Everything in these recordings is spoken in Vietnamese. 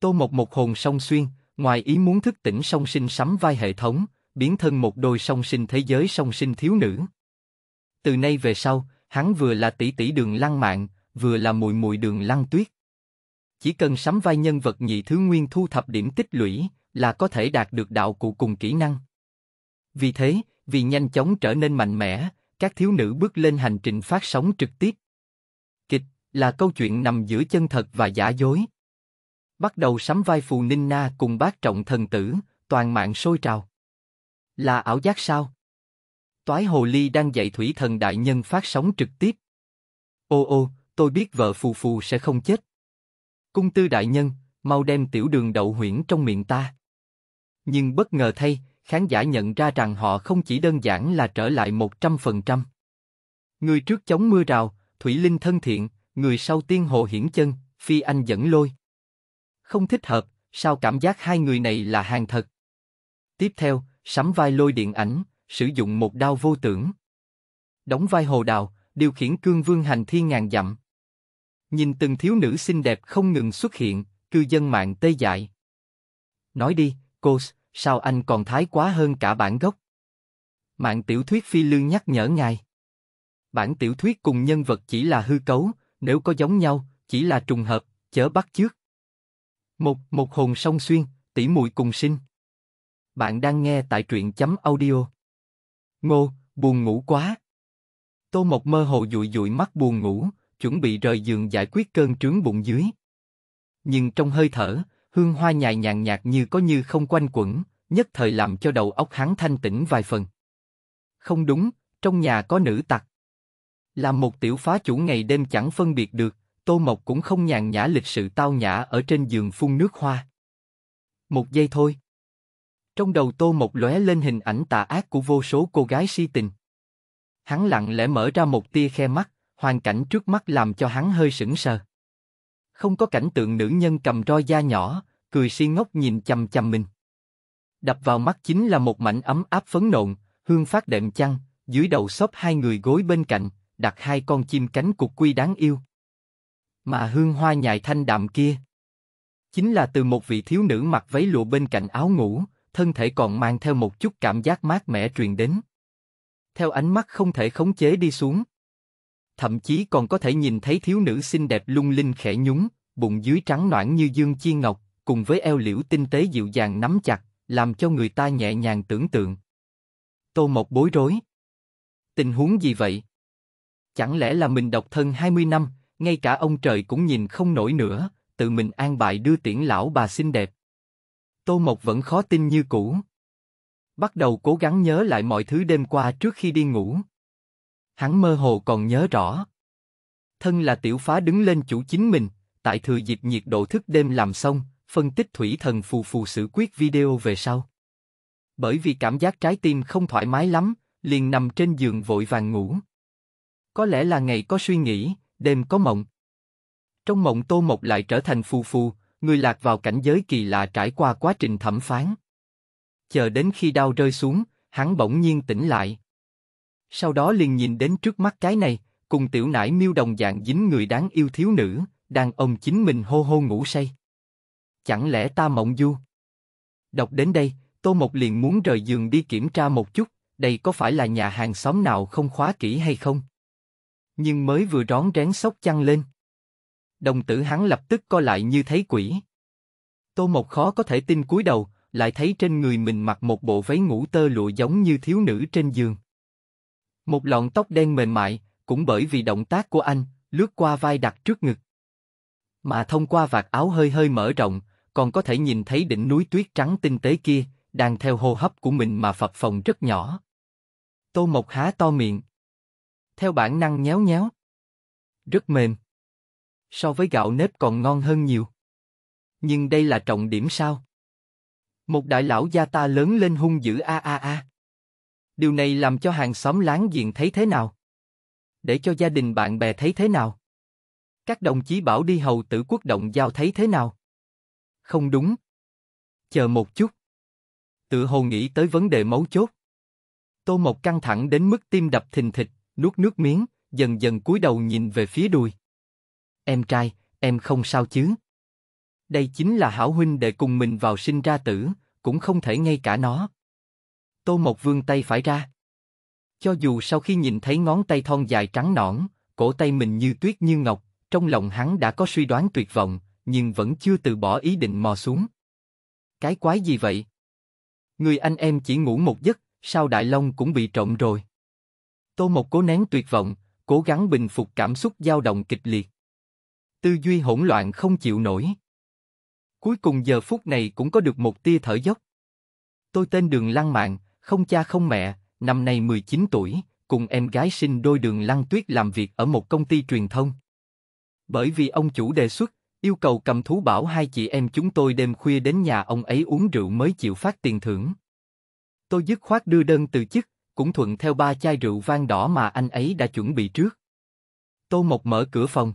Tô Mộc một hồn song xuyên, ngoài ý muốn thức tỉnh song sinh sắm vai hệ thống, biến thân một đôi song sinh thế giới song sinh thiếu nữ. Từ nay về sau, hắn vừa là tỷ tỷ đường lăng mạng, vừa là mùi mùi đường lăng tuyết. Chỉ cần sắm vai nhân vật nhị thứ nguyên thu thập điểm tích lũy, là có thể đạt được đạo cụ cùng kỹ năng. Vì thế, vì nhanh chóng trở nên mạnh mẽ, các thiếu nữ bước lên hành trình phát sóng trực tiếp. Kịch là câu chuyện nằm giữa chân thật và giả dối bắt đầu sắm vai phù ninh na cùng bác trọng thần tử, toàn mạng sôi trào. Là ảo giác sao? Toái hồ ly đang dạy thủy thần đại nhân phát sóng trực tiếp. Ô ô, tôi biết vợ phù phù sẽ không chết. Cung tư đại nhân, mau đem tiểu đường đậu huyễn trong miệng ta. Nhưng bất ngờ thay, khán giả nhận ra rằng họ không chỉ đơn giản là trở lại 100%. Người trước chống mưa rào, thủy linh thân thiện, người sau tiên hồ hiển chân, phi anh dẫn lôi không thích hợp, sao cảm giác hai người này là hàng thật. Tiếp theo, sắm vai lôi điện ảnh, sử dụng một đao vô tưởng. Đóng vai hồ đào, điều khiển cương vương hành thiên ngàn dặm. Nhìn từng thiếu nữ xinh đẹp không ngừng xuất hiện, cư dân mạng tê dại. Nói đi, cô, sao anh còn thái quá hơn cả bản gốc? Mạng tiểu thuyết phi lương nhắc nhở ngài. Bản tiểu thuyết cùng nhân vật chỉ là hư cấu, nếu có giống nhau, chỉ là trùng hợp, chớ bắt chước. Một, một hồn song xuyên, tỷ muội cùng sinh. Bạn đang nghe tại truyện chấm audio. Ngô, buồn ngủ quá. Tô Mộc mơ hồ dụi dụi mắt buồn ngủ, chuẩn bị rời giường giải quyết cơn trướng bụng dưới. Nhưng trong hơi thở, hương hoa nhài nhàn nhạt như có như không quanh quẩn, nhất thời làm cho đầu óc hắn thanh tĩnh vài phần. Không đúng, trong nhà có nữ tặc. Làm một tiểu phá chủ ngày đêm chẳng phân biệt được, Tô Mộc cũng không nhàn nhã lịch sự tao nhã ở trên giường phun nước hoa. Một giây thôi. Trong đầu Tô Mộc lóe lên hình ảnh tà ác của vô số cô gái si tình. Hắn lặng lẽ mở ra một tia khe mắt, hoàn cảnh trước mắt làm cho hắn hơi sững sờ. Không có cảnh tượng nữ nhân cầm roi da nhỏ, cười si ngốc nhìn chằm chằm mình. Đập vào mắt chính là một mảnh ấm áp phấn nộn, hương phát đệm chăn, dưới đầu xốp hai người gối bên cạnh, đặt hai con chim cánh cục quy đáng yêu mà hương hoa nhài thanh đạm kia chính là từ một vị thiếu nữ mặc váy lụa bên cạnh áo ngủ, thân thể còn mang theo một chút cảm giác mát mẻ truyền đến. Theo ánh mắt không thể khống chế đi xuống, thậm chí còn có thể nhìn thấy thiếu nữ xinh đẹp lung linh khẽ nhún, bụng dưới trắng nõn như dương chi ngọc, cùng với eo liễu tinh tế dịu dàng nắm chặt, làm cho người ta nhẹ nhàng tưởng tượng. Tô một bối rối. Tình huống gì vậy? Chẳng lẽ là mình độc thân 20 năm, ngay cả ông trời cũng nhìn không nổi nữa, tự mình an bài đưa tiễn lão bà xinh đẹp. Tô Mộc vẫn khó tin như cũ. Bắt đầu cố gắng nhớ lại mọi thứ đêm qua trước khi đi ngủ. Hắn mơ hồ còn nhớ rõ. Thân là tiểu phá đứng lên chủ chính mình, tại thừa dịp nhiệt độ thức đêm làm xong, phân tích thủy thần phù phù xử quyết video về sau. Bởi vì cảm giác trái tim không thoải mái lắm, liền nằm trên giường vội vàng ngủ. Có lẽ là ngày có suy nghĩ, đêm có mộng. Trong mộng Tô Mộc lại trở thành phù phù, người lạc vào cảnh giới kỳ lạ trải qua quá trình thẩm phán. Chờ đến khi đau rơi xuống, hắn bỗng nhiên tỉnh lại. Sau đó liền nhìn đến trước mắt cái này, cùng tiểu nải miêu đồng dạng dính người đáng yêu thiếu nữ, đang ông chính mình hô hô ngủ say. Chẳng lẽ ta mộng du? Đọc đến đây, Tô Mộc liền muốn rời giường đi kiểm tra một chút, đây có phải là nhà hàng xóm nào không khóa kỹ hay không? nhưng mới vừa rón rén sốc chăn lên. Đồng tử hắn lập tức co lại như thấy quỷ. Tô Mộc khó có thể tin cúi đầu, lại thấy trên người mình mặc một bộ váy ngủ tơ lụa giống như thiếu nữ trên giường. Một lọn tóc đen mềm mại, cũng bởi vì động tác của anh, lướt qua vai đặt trước ngực. Mà thông qua vạt áo hơi hơi mở rộng, còn có thể nhìn thấy đỉnh núi tuyết trắng tinh tế kia, đang theo hô hấp của mình mà phập phồng rất nhỏ. Tô Mộc há to miệng, theo bản năng nhéo nhéo. Rất mềm. So với gạo nếp còn ngon hơn nhiều. Nhưng đây là trọng điểm sao? Một đại lão gia ta lớn lên hung dữ a a a. Điều này làm cho hàng xóm láng giềng thấy thế nào? Để cho gia đình bạn bè thấy thế nào? Các đồng chí bảo đi hầu tử quốc động giao thấy thế nào? Không đúng. Chờ một chút. Tự hồ nghĩ tới vấn đề mấu chốt. Tô Mộc căng thẳng đến mức tim đập thình thịch nuốt nước miếng, dần dần cúi đầu nhìn về phía đùi. Em trai, em không sao chứ? Đây chính là hảo huynh đệ cùng mình vào sinh ra tử, cũng không thể ngay cả nó. Tô Mộc vương tay phải ra. Cho dù sau khi nhìn thấy ngón tay thon dài trắng nõn, cổ tay mình như tuyết như ngọc, trong lòng hắn đã có suy đoán tuyệt vọng, nhưng vẫn chưa từ bỏ ý định mò xuống. Cái quái gì vậy? Người anh em chỉ ngủ một giấc, sao Đại Long cũng bị trộm rồi? Tô Mộc cố nén tuyệt vọng, cố gắng bình phục cảm xúc dao động kịch liệt. Tư duy hỗn loạn không chịu nổi. Cuối cùng giờ phút này cũng có được một tia thở dốc. Tôi tên Đường Lăng Mạn, không cha không mẹ, năm nay 19 tuổi, cùng em gái sinh đôi Đường Lăng Tuyết làm việc ở một công ty truyền thông. Bởi vì ông chủ đề xuất, yêu cầu cầm thú bảo hai chị em chúng tôi đêm khuya đến nhà ông ấy uống rượu mới chịu phát tiền thưởng. Tôi dứt khoát đưa đơn từ chức, cũng thuận theo ba chai rượu vang đỏ mà anh ấy đã chuẩn bị trước. Tô Mộc mở cửa phòng.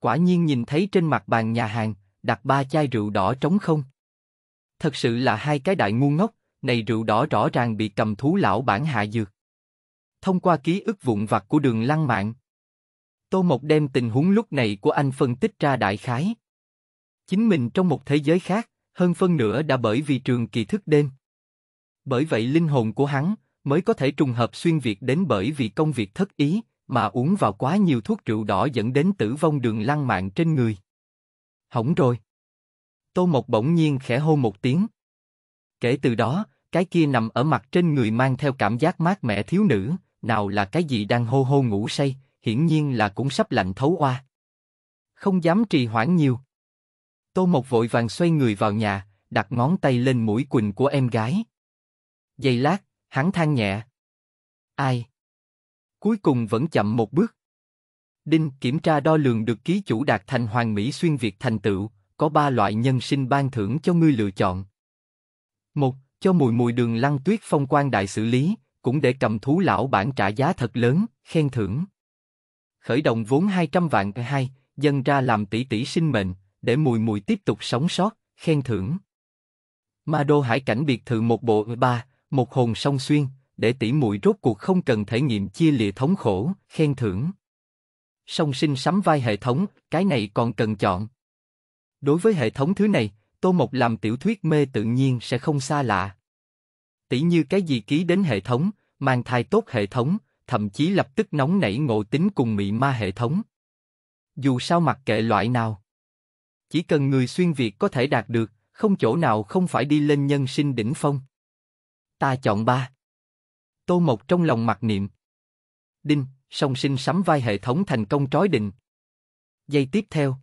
Quả nhiên nhìn thấy trên mặt bàn nhà hàng, đặt ba chai rượu đỏ trống không. Thật sự là hai cái đại ngu ngốc, này rượu đỏ rõ ràng bị cầm thú lão bản hạ dược. Thông qua ký ức vụn vặt của đường lăng mạng, Tô Mộc đem tình huống lúc này của anh phân tích ra đại khái. Chính mình trong một thế giới khác, hơn phân nửa đã bởi vì trường kỳ thức đêm. Bởi vậy linh hồn của hắn, mới có thể trùng hợp xuyên Việt đến bởi vì công việc thất ý, mà uống vào quá nhiều thuốc rượu đỏ dẫn đến tử vong đường lăng mạng trên người. Hỏng rồi. Tô Mộc bỗng nhiên khẽ hô một tiếng. Kể từ đó, cái kia nằm ở mặt trên người mang theo cảm giác mát mẻ thiếu nữ, nào là cái gì đang hô hô ngủ say, hiển nhiên là cũng sắp lạnh thấu oa. Không dám trì hoãn nhiều. Tô Mộc vội vàng xoay người vào nhà, đặt ngón tay lên mũi quỳnh của em gái. Giây lát, Hắn than nhẹ. Ai? Cuối cùng vẫn chậm một bước. Đinh kiểm tra đo lường được ký chủ đạt thành hoàng mỹ xuyên việt thành tựu, có ba loại nhân sinh ban thưởng cho ngươi lựa chọn. Một, cho mùi mùi đường lăng tuyết phong quan đại xử lý, cũng để cầm thú lão bản trả giá thật lớn, khen thưởng. Khởi động vốn 200 vạn e hai, dân ra làm tỷ tỷ sinh mệnh, để mùi mùi tiếp tục sống sót, khen thưởng. Ma đô hải cảnh biệt thự một bộ e ba, một hồn song xuyên, để tỷ muội rốt cuộc không cần thể nghiệm chia lìa thống khổ, khen thưởng. Song sinh sắm vai hệ thống, cái này còn cần chọn. Đối với hệ thống thứ này, Tô Mộc làm tiểu thuyết mê tự nhiên sẽ không xa lạ. Tỷ như cái gì ký đến hệ thống, mang thai tốt hệ thống, thậm chí lập tức nóng nảy ngộ tính cùng mị ma hệ thống. Dù sao mặc kệ loại nào. Chỉ cần người xuyên Việt có thể đạt được, không chỗ nào không phải đi lên nhân sinh đỉnh phong. Ta chọn ba. Tô Mộc trong lòng mặc niệm. Đinh, song sinh sắm vai hệ thống thành công trói định. Giây tiếp theo.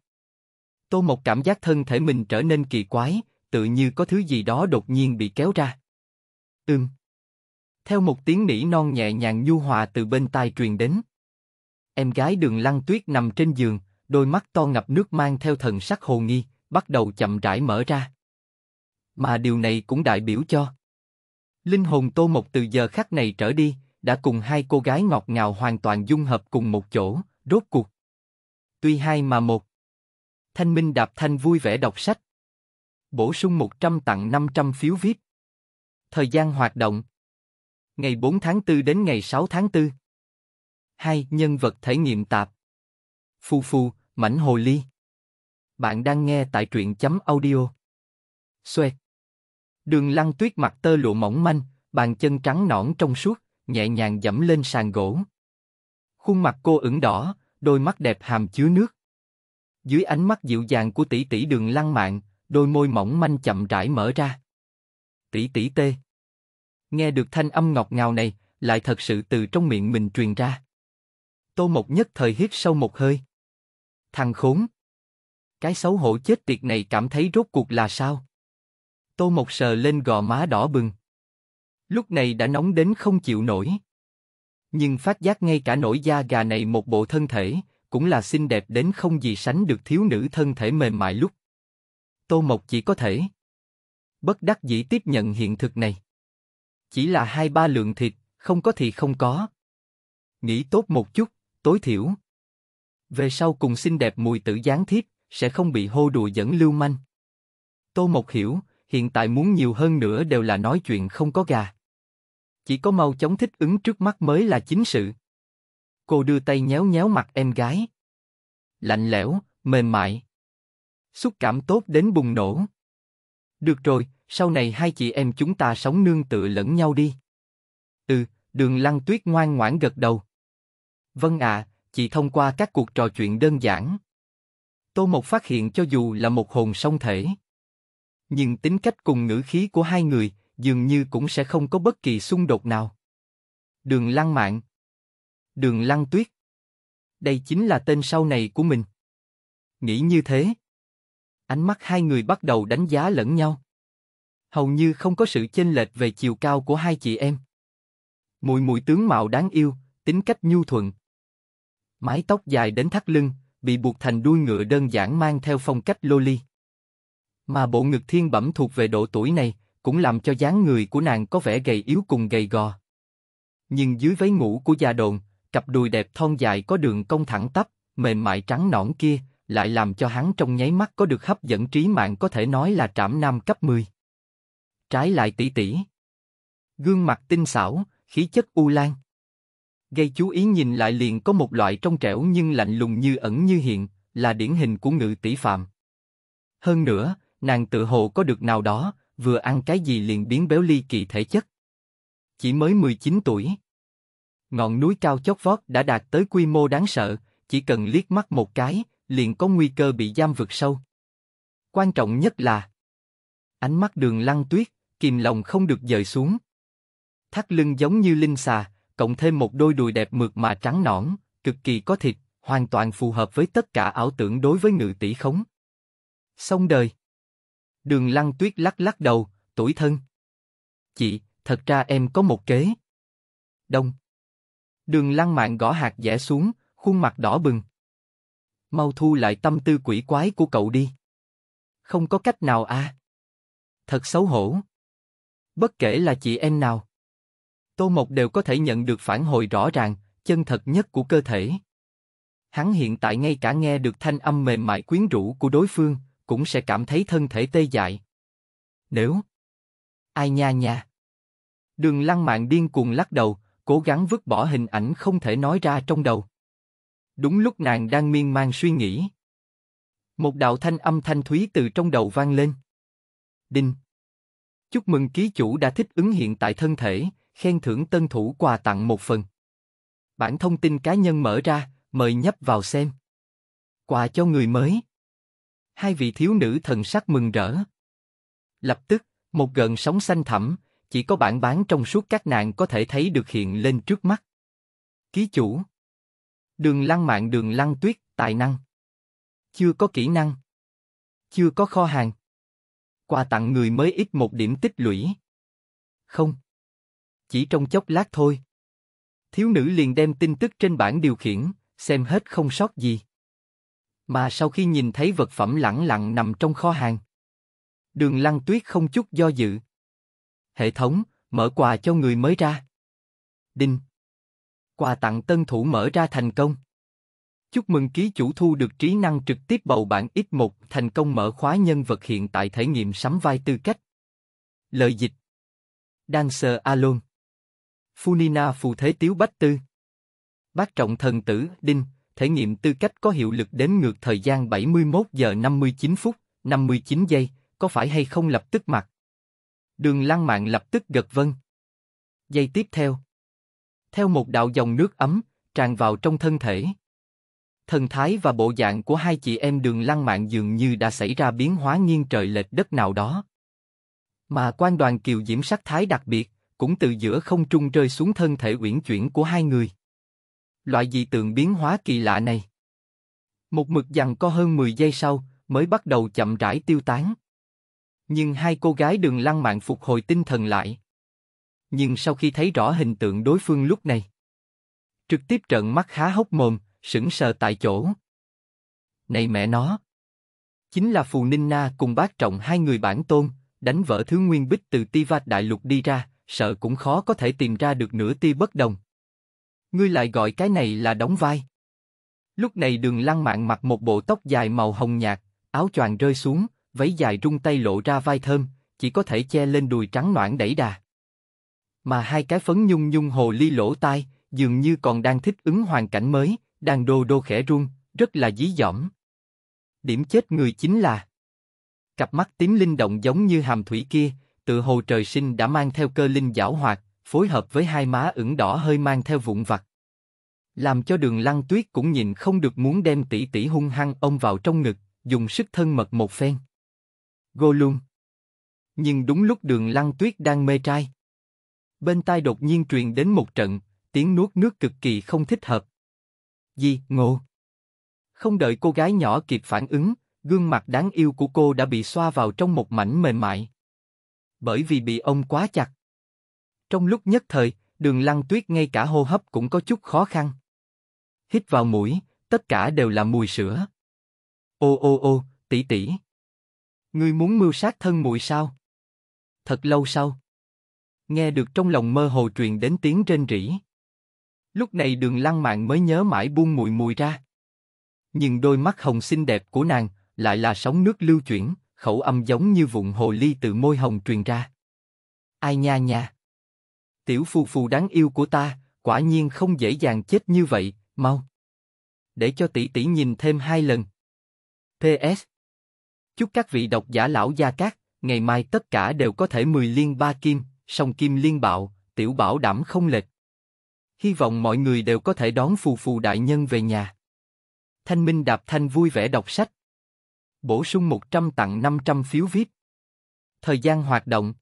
Tô Mộc cảm giác thân thể mình trở nên kỳ quái, tự như có thứ gì đó đột nhiên bị kéo ra. Ưm. Theo một tiếng nỉ non nhẹ nhàng nhu hòa từ bên tai truyền đến. Em gái đường lăng tuyết nằm trên giường, đôi mắt to ngập nước mang theo thần sắc hồ nghi, bắt đầu chậm rãi mở ra. Mà điều này cũng đại biểu cho Linh hồn Tô Mộc từ giờ khắc này trở đi, đã cùng hai cô gái ngọt ngào hoàn toàn dung hợp cùng một chỗ, rốt cuộc. Tuy hai mà một. Thanh Minh Đạp Thanh vui vẻ đọc sách. Bổ sung 100 tặng 500 phiếu VIP. Thời gian hoạt động. Ngày 4 tháng 4 đến ngày 6 tháng 4. hai Nhân vật thể nghiệm tạp. Phu Phu, Mảnh Hồ Ly. Bạn đang nghe tại truyện chấm audio. Xoẹt. Đường lăng tuyết mặt tơ lụa mỏng manh, bàn chân trắng nõn trong suốt, nhẹ nhàng dẫm lên sàn gỗ. Khuôn mặt cô ửng đỏ, đôi mắt đẹp hàm chứa nước. Dưới ánh mắt dịu dàng của tỷ tỷ đường lăng mạn, đôi môi mỏng manh chậm rãi mở ra. Tỷ tỷ tê. Nghe được thanh âm ngọt ngào này, lại thật sự từ trong miệng mình truyền ra. Tô Mộc nhất thời hít sâu một hơi. Thằng khốn. Cái xấu hổ chết tiệt này cảm thấy rốt cuộc là sao? Tô Mộc sờ lên gò má đỏ bừng. Lúc này đã nóng đến không chịu nổi. Nhưng phát giác ngay cả nổi da gà này một bộ thân thể, cũng là xinh đẹp đến không gì sánh được thiếu nữ thân thể mềm mại lúc. Tô Mộc chỉ có thể bất đắc dĩ tiếp nhận hiện thực này. Chỉ là hai ba lượng thịt, không có thì không có. Nghĩ tốt một chút, tối thiểu. Về sau cùng xinh đẹp mùi tử gián thiết sẽ không bị hô đùa dẫn lưu manh. Tô Mộc hiểu, hiện tại muốn nhiều hơn nữa đều là nói chuyện không có gà. Chỉ có mau chóng thích ứng trước mắt mới là chính sự. Cô đưa tay nhéo nhéo mặt em gái. Lạnh lẽo, mềm mại. Xúc cảm tốt đến bùng nổ. Được rồi, sau này hai chị em chúng ta sống nương tựa lẫn nhau đi. Ừ, đường lăng tuyết ngoan ngoãn gật đầu. Vâng ạ, à, chị thông qua các cuộc trò chuyện đơn giản. Tô Mộc phát hiện cho dù là một hồn song thể nhưng tính cách cùng ngữ khí của hai người dường như cũng sẽ không có bất kỳ xung đột nào. Đường Lăng Mạn, Đường Lăng Tuyết, đây chính là tên sau này của mình. Nghĩ như thế, ánh mắt hai người bắt đầu đánh giá lẫn nhau. Hầu như không có sự chênh lệch về chiều cao của hai chị em. Mùi mùi tướng mạo đáng yêu, tính cách nhu thuận. Mái tóc dài đến thắt lưng, bị buộc thành đuôi ngựa đơn giản mang theo phong cách loli. Mà bộ ngực thiên bẩm thuộc về độ tuổi này, cũng làm cho dáng người của nàng có vẻ gầy yếu cùng gầy gò. Nhưng dưới váy ngủ của già đồn, cặp đùi đẹp thon dài có đường cong thẳng tắp, mềm mại trắng nõn kia, lại làm cho hắn trong nháy mắt có được hấp dẫn trí mạng có thể nói là trảm nam cấp 10. Trái lại tỷ tỷ. Gương mặt tinh xảo, khí chất u lan. Gây chú ý nhìn lại liền có một loại trong trẻo nhưng lạnh lùng như ẩn như hiện, là điển hình của ngự tỷ phạm. Hơn nữa, nàng tự hồ có được nào đó, vừa ăn cái gì liền biến béo ly kỳ thể chất. Chỉ mới 19 tuổi. Ngọn núi cao chót vót đã đạt tới quy mô đáng sợ, chỉ cần liếc mắt một cái, liền có nguy cơ bị giam vực sâu. Quan trọng nhất là ánh mắt đường lăng tuyết, kìm lòng không được dời xuống. Thắt lưng giống như linh xà, cộng thêm một đôi đùi đẹp mượt mà trắng nõn, cực kỳ có thịt, hoàn toàn phù hợp với tất cả ảo tưởng đối với ngự tỷ khống. Xong đời. Đường Lăng Tuyết lắc lắc đầu, tuổi thân. Chị, thật ra em có một kế. Đông. Đường Lăng mạng gõ hạt dẻ xuống, khuôn mặt đỏ bừng. Mau thu lại tâm tư quỷ quái của cậu đi. Không có cách nào à. Thật xấu hổ. Bất kể là chị em nào. Tô Mộc đều có thể nhận được phản hồi rõ ràng, chân thật nhất của cơ thể. Hắn hiện tại ngay cả nghe được thanh âm mềm mại quyến rũ của đối phương, cũng sẽ cảm thấy thân thể tê dại. Nếu... Ai nha nha. Đường lăng mạng điên cuồng lắc đầu, cố gắng vứt bỏ hình ảnh không thể nói ra trong đầu. Đúng lúc nàng đang miên man suy nghĩ. Một đạo thanh âm thanh thúy từ trong đầu vang lên. Đinh. Chúc mừng ký chủ đã thích ứng hiện tại thân thể, khen thưởng tân thủ quà tặng một phần. Bản thông tin cá nhân mở ra, mời nhấp vào xem. Quà cho người mới hai vị thiếu nữ thần sắc mừng rỡ. Lập tức, một gợn sóng xanh thẳm, chỉ có bản bán trong suốt các nàng có thể thấy được hiện lên trước mắt. Ký chủ Đường lăng mạng đường lăng tuyết, tài năng. Chưa có kỹ năng. Chưa có kho hàng. Quà tặng người mới ít một điểm tích lũy. Không. Chỉ trong chốc lát thôi. Thiếu nữ liền đem tin tức trên bản điều khiển, xem hết không sót gì. Mà sau khi nhìn thấy vật phẩm lẳng lặng nằm trong kho hàng, đường lăng tuyết không chút do dự. Hệ thống, mở quà cho người mới ra. Đinh. Quà tặng tân thủ mở ra thành công. Chúc mừng ký chủ thu được trí năng trực tiếp bầu bạn X1 thành công mở khóa nhân vật hiện tại thể nghiệm sắm vai tư cách. Lời dịch Dancer Alone Funina phù thế tiếu bách tư Bác trọng thần tử Đinh thể nghiệm tư cách có hiệu lực đến ngược thời gian 71 giờ 59 phút, 59 giây, có phải hay không lập tức mặc? Đường Lăng Mạn lập tức gật vâng. Giây tiếp theo. Theo một đạo dòng nước ấm, tràn vào trong thân thể. Thần thái và bộ dạng của hai chị em đường Lăng Mạn dường như đã xảy ra biến hóa nghiêng trời lệch đất nào đó. Mà quan đoàn kiều diễm sắc thái đặc biệt, cũng từ giữa không trung rơi xuống thân thể uyển chuyển của hai người loại dị tượng biến hóa kỳ lạ này. Một mực dằn co hơn 10 giây sau, mới bắt đầu chậm rãi tiêu tán. Nhưng hai cô gái đường lăng mạng phục hồi tinh thần lại. Nhưng sau khi thấy rõ hình tượng đối phương lúc này, trực tiếp trợn mắt há hốc mồm, sững sờ tại chỗ. Này mẹ nó! Chính là Phù Ninh Na cùng bác trọng hai người bản tôn, đánh vỡ thứ nguyên bích từ Tivat Đại Lục đi ra, sợ cũng khó có thể tìm ra được nửa ti bất đồng. Ngươi lại gọi cái này là đóng vai. Lúc này đường lăng mạn mặc một bộ tóc dài màu hồng nhạt, áo choàng rơi xuống, váy dài rung tay lộ ra vai thơm, chỉ có thể che lên đùi trắng noãn đẩy đà. Mà hai cái phấn nhung nhung hồ ly lỗ tai, dường như còn đang thích ứng hoàn cảnh mới, đang đô đô khẽ run, rất là dí dỏm. Điểm chết người chính là Cặp mắt tím linh động giống như hàm thủy kia, tự hồ trời sinh đã mang theo cơ linh giảo hoạt, phối hợp với hai má ửng đỏ hơi mang theo vụn vặt, làm cho đường lăng tuyết cũng nhìn không được muốn đem tỷ tỷ hung hăng ông vào trong ngực, dùng sức thân mật một phen. Gô luôn. Nhưng đúng lúc đường lăng tuyết đang mê trai. Bên tai đột nhiên truyền đến một trận, tiếng nuốt nước cực kỳ không thích hợp. Gì, ngộ. Không đợi cô gái nhỏ kịp phản ứng, gương mặt đáng yêu của cô đã bị xoa vào trong một mảnh mềm mại. Bởi vì bị ông quá chặt. Trong lúc nhất thời, đường lăng tuyết ngay cả hô hấp cũng có chút khó khăn hít vào mũi, tất cả đều là mùi sữa. Ô ô ô, tỷ tỷ, ngươi muốn mưu sát thân mùi sao? Thật lâu sau, nghe được trong lòng mơ hồ truyền đến tiếng rên rỉ. Lúc này Đường Lăng Mạn mới nhớ mãi buông mùi mùi ra. Nhưng đôi mắt hồng xinh đẹp của nàng lại là sóng nước lưu chuyển, khẩu âm giống như vụn hồ ly từ môi hồng truyền ra. Ai nha nha. Tiểu phù phù đáng yêu của ta, quả nhiên không dễ dàng chết như vậy, mau. Để cho tỷ tỷ nhìn thêm hai lần. PS. Chúc các vị độc giả lão gia cát, ngày mai tất cả đều có thể mười liên ba kim, song kim liên bạo, tiểu bảo đảm không lệch. Hy vọng mọi người đều có thể đón phù phù đại nhân về nhà. Thanh Minh Đạp Thanh vui vẻ đọc sách. Bổ sung 100 tặng 500 phiếu viết. Thời gian hoạt động.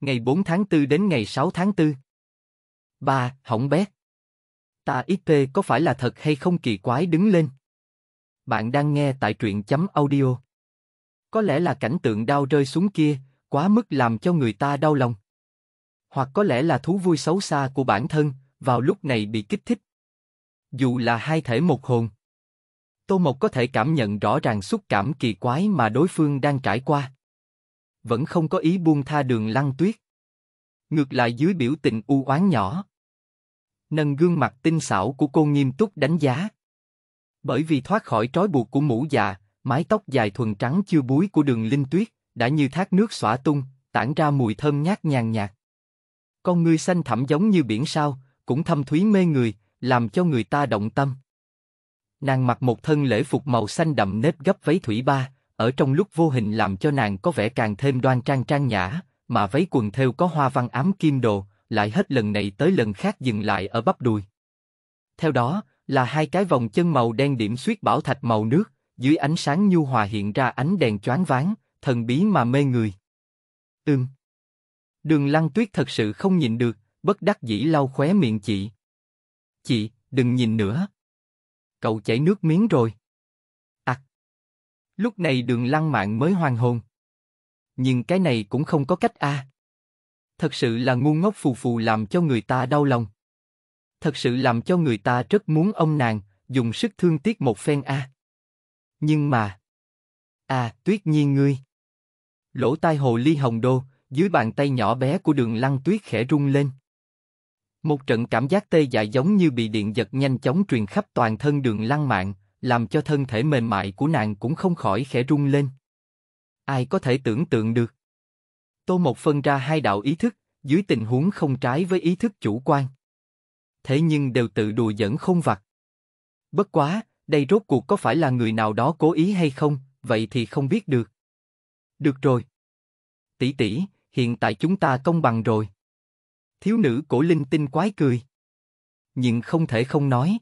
Ngày 4 tháng 4 đến ngày 6 tháng 4. 3. Hỏng bét. Ta ít tê có phải là thật hay không kỳ quái đứng lên. Bạn đang nghe tại truyện chấm audio. Có lẽ là cảnh tượng đau rơi xuống kia, quá mức làm cho người ta đau lòng. Hoặc có lẽ là thú vui xấu xa của bản thân, vào lúc này bị kích thích. Dù là hai thể một hồn. Tô Mộc có thể cảm nhận rõ ràng xúc cảm kỳ quái mà đối phương đang trải qua. Vẫn không có ý buông tha đường lăng tuyết. Ngược lại dưới biểu tình u oán nhỏ, nâng gương mặt tinh xảo của cô nghiêm túc đánh giá. Bởi vì thoát khỏi trói buộc của mũ già, mái tóc dài thuần trắng chưa búi của đường linh tuyết, đã như thác nước xõa tung, tản ra mùi thơm nhát nhàn nhạt. Con ngươi xanh thẳm giống như biển sao, cũng thâm thúy mê người, làm cho người ta động tâm. Nàng mặc một thân lễ phục màu xanh đậm nếp gấp váy thủy ba, ở trong lúc vô hình làm cho nàng có vẻ càng thêm đoan trang trang nhã, mà váy quần thêu có hoa văn ám kim đồ, lại hết lần này tới lần khác dừng lại ở bắp đùi. Theo đó, là hai cái vòng chân màu đen điểm suyết bảo thạch màu nước, dưới ánh sáng nhu hòa hiện ra ánh đèn choáng váng, thần bí mà mê người. Ừm. Đường lăng tuyết thật sự không nhìn được, bất đắc dĩ lau khóe miệng chị. Chị, đừng nhìn nữa. Cậu chảy nước miếng rồi. À. Lúc này đường lăng mạng mới hoang hồn. Nhưng cái này cũng không có cách a. À. Thật sự là ngu ngốc phù phù làm cho người ta đau lòng. Thật sự làm cho người ta rất muốn ông nàng, dùng sức thương tiếc một phen a. Nhưng mà... À, tuyết nhiên ngươi. Lỗ tai hồ ly hồng đô, dưới bàn tay nhỏ bé của đường lăng tuyết khẽ rung lên. Một trận cảm giác tê dại giống như bị điện giật nhanh chóng truyền khắp toàn thân đường lăng mạng, làm cho thân thể mềm mại của nàng cũng không khỏi khẽ rung lên. Ai có thể tưởng tượng được? Tô Một phân ra hai đạo ý thức, dưới tình huống không trái với ý thức chủ quan. Thế nhưng đều tự đùa dẫn không vặt. Bất quá, đây rốt cuộc có phải là người nào đó cố ý hay không, vậy thì không biết được. Được rồi. Tỷ tỷ, hiện tại chúng ta công bằng rồi. Thiếu nữ cổ linh tinh quái cười. Nhưng không thể không nói.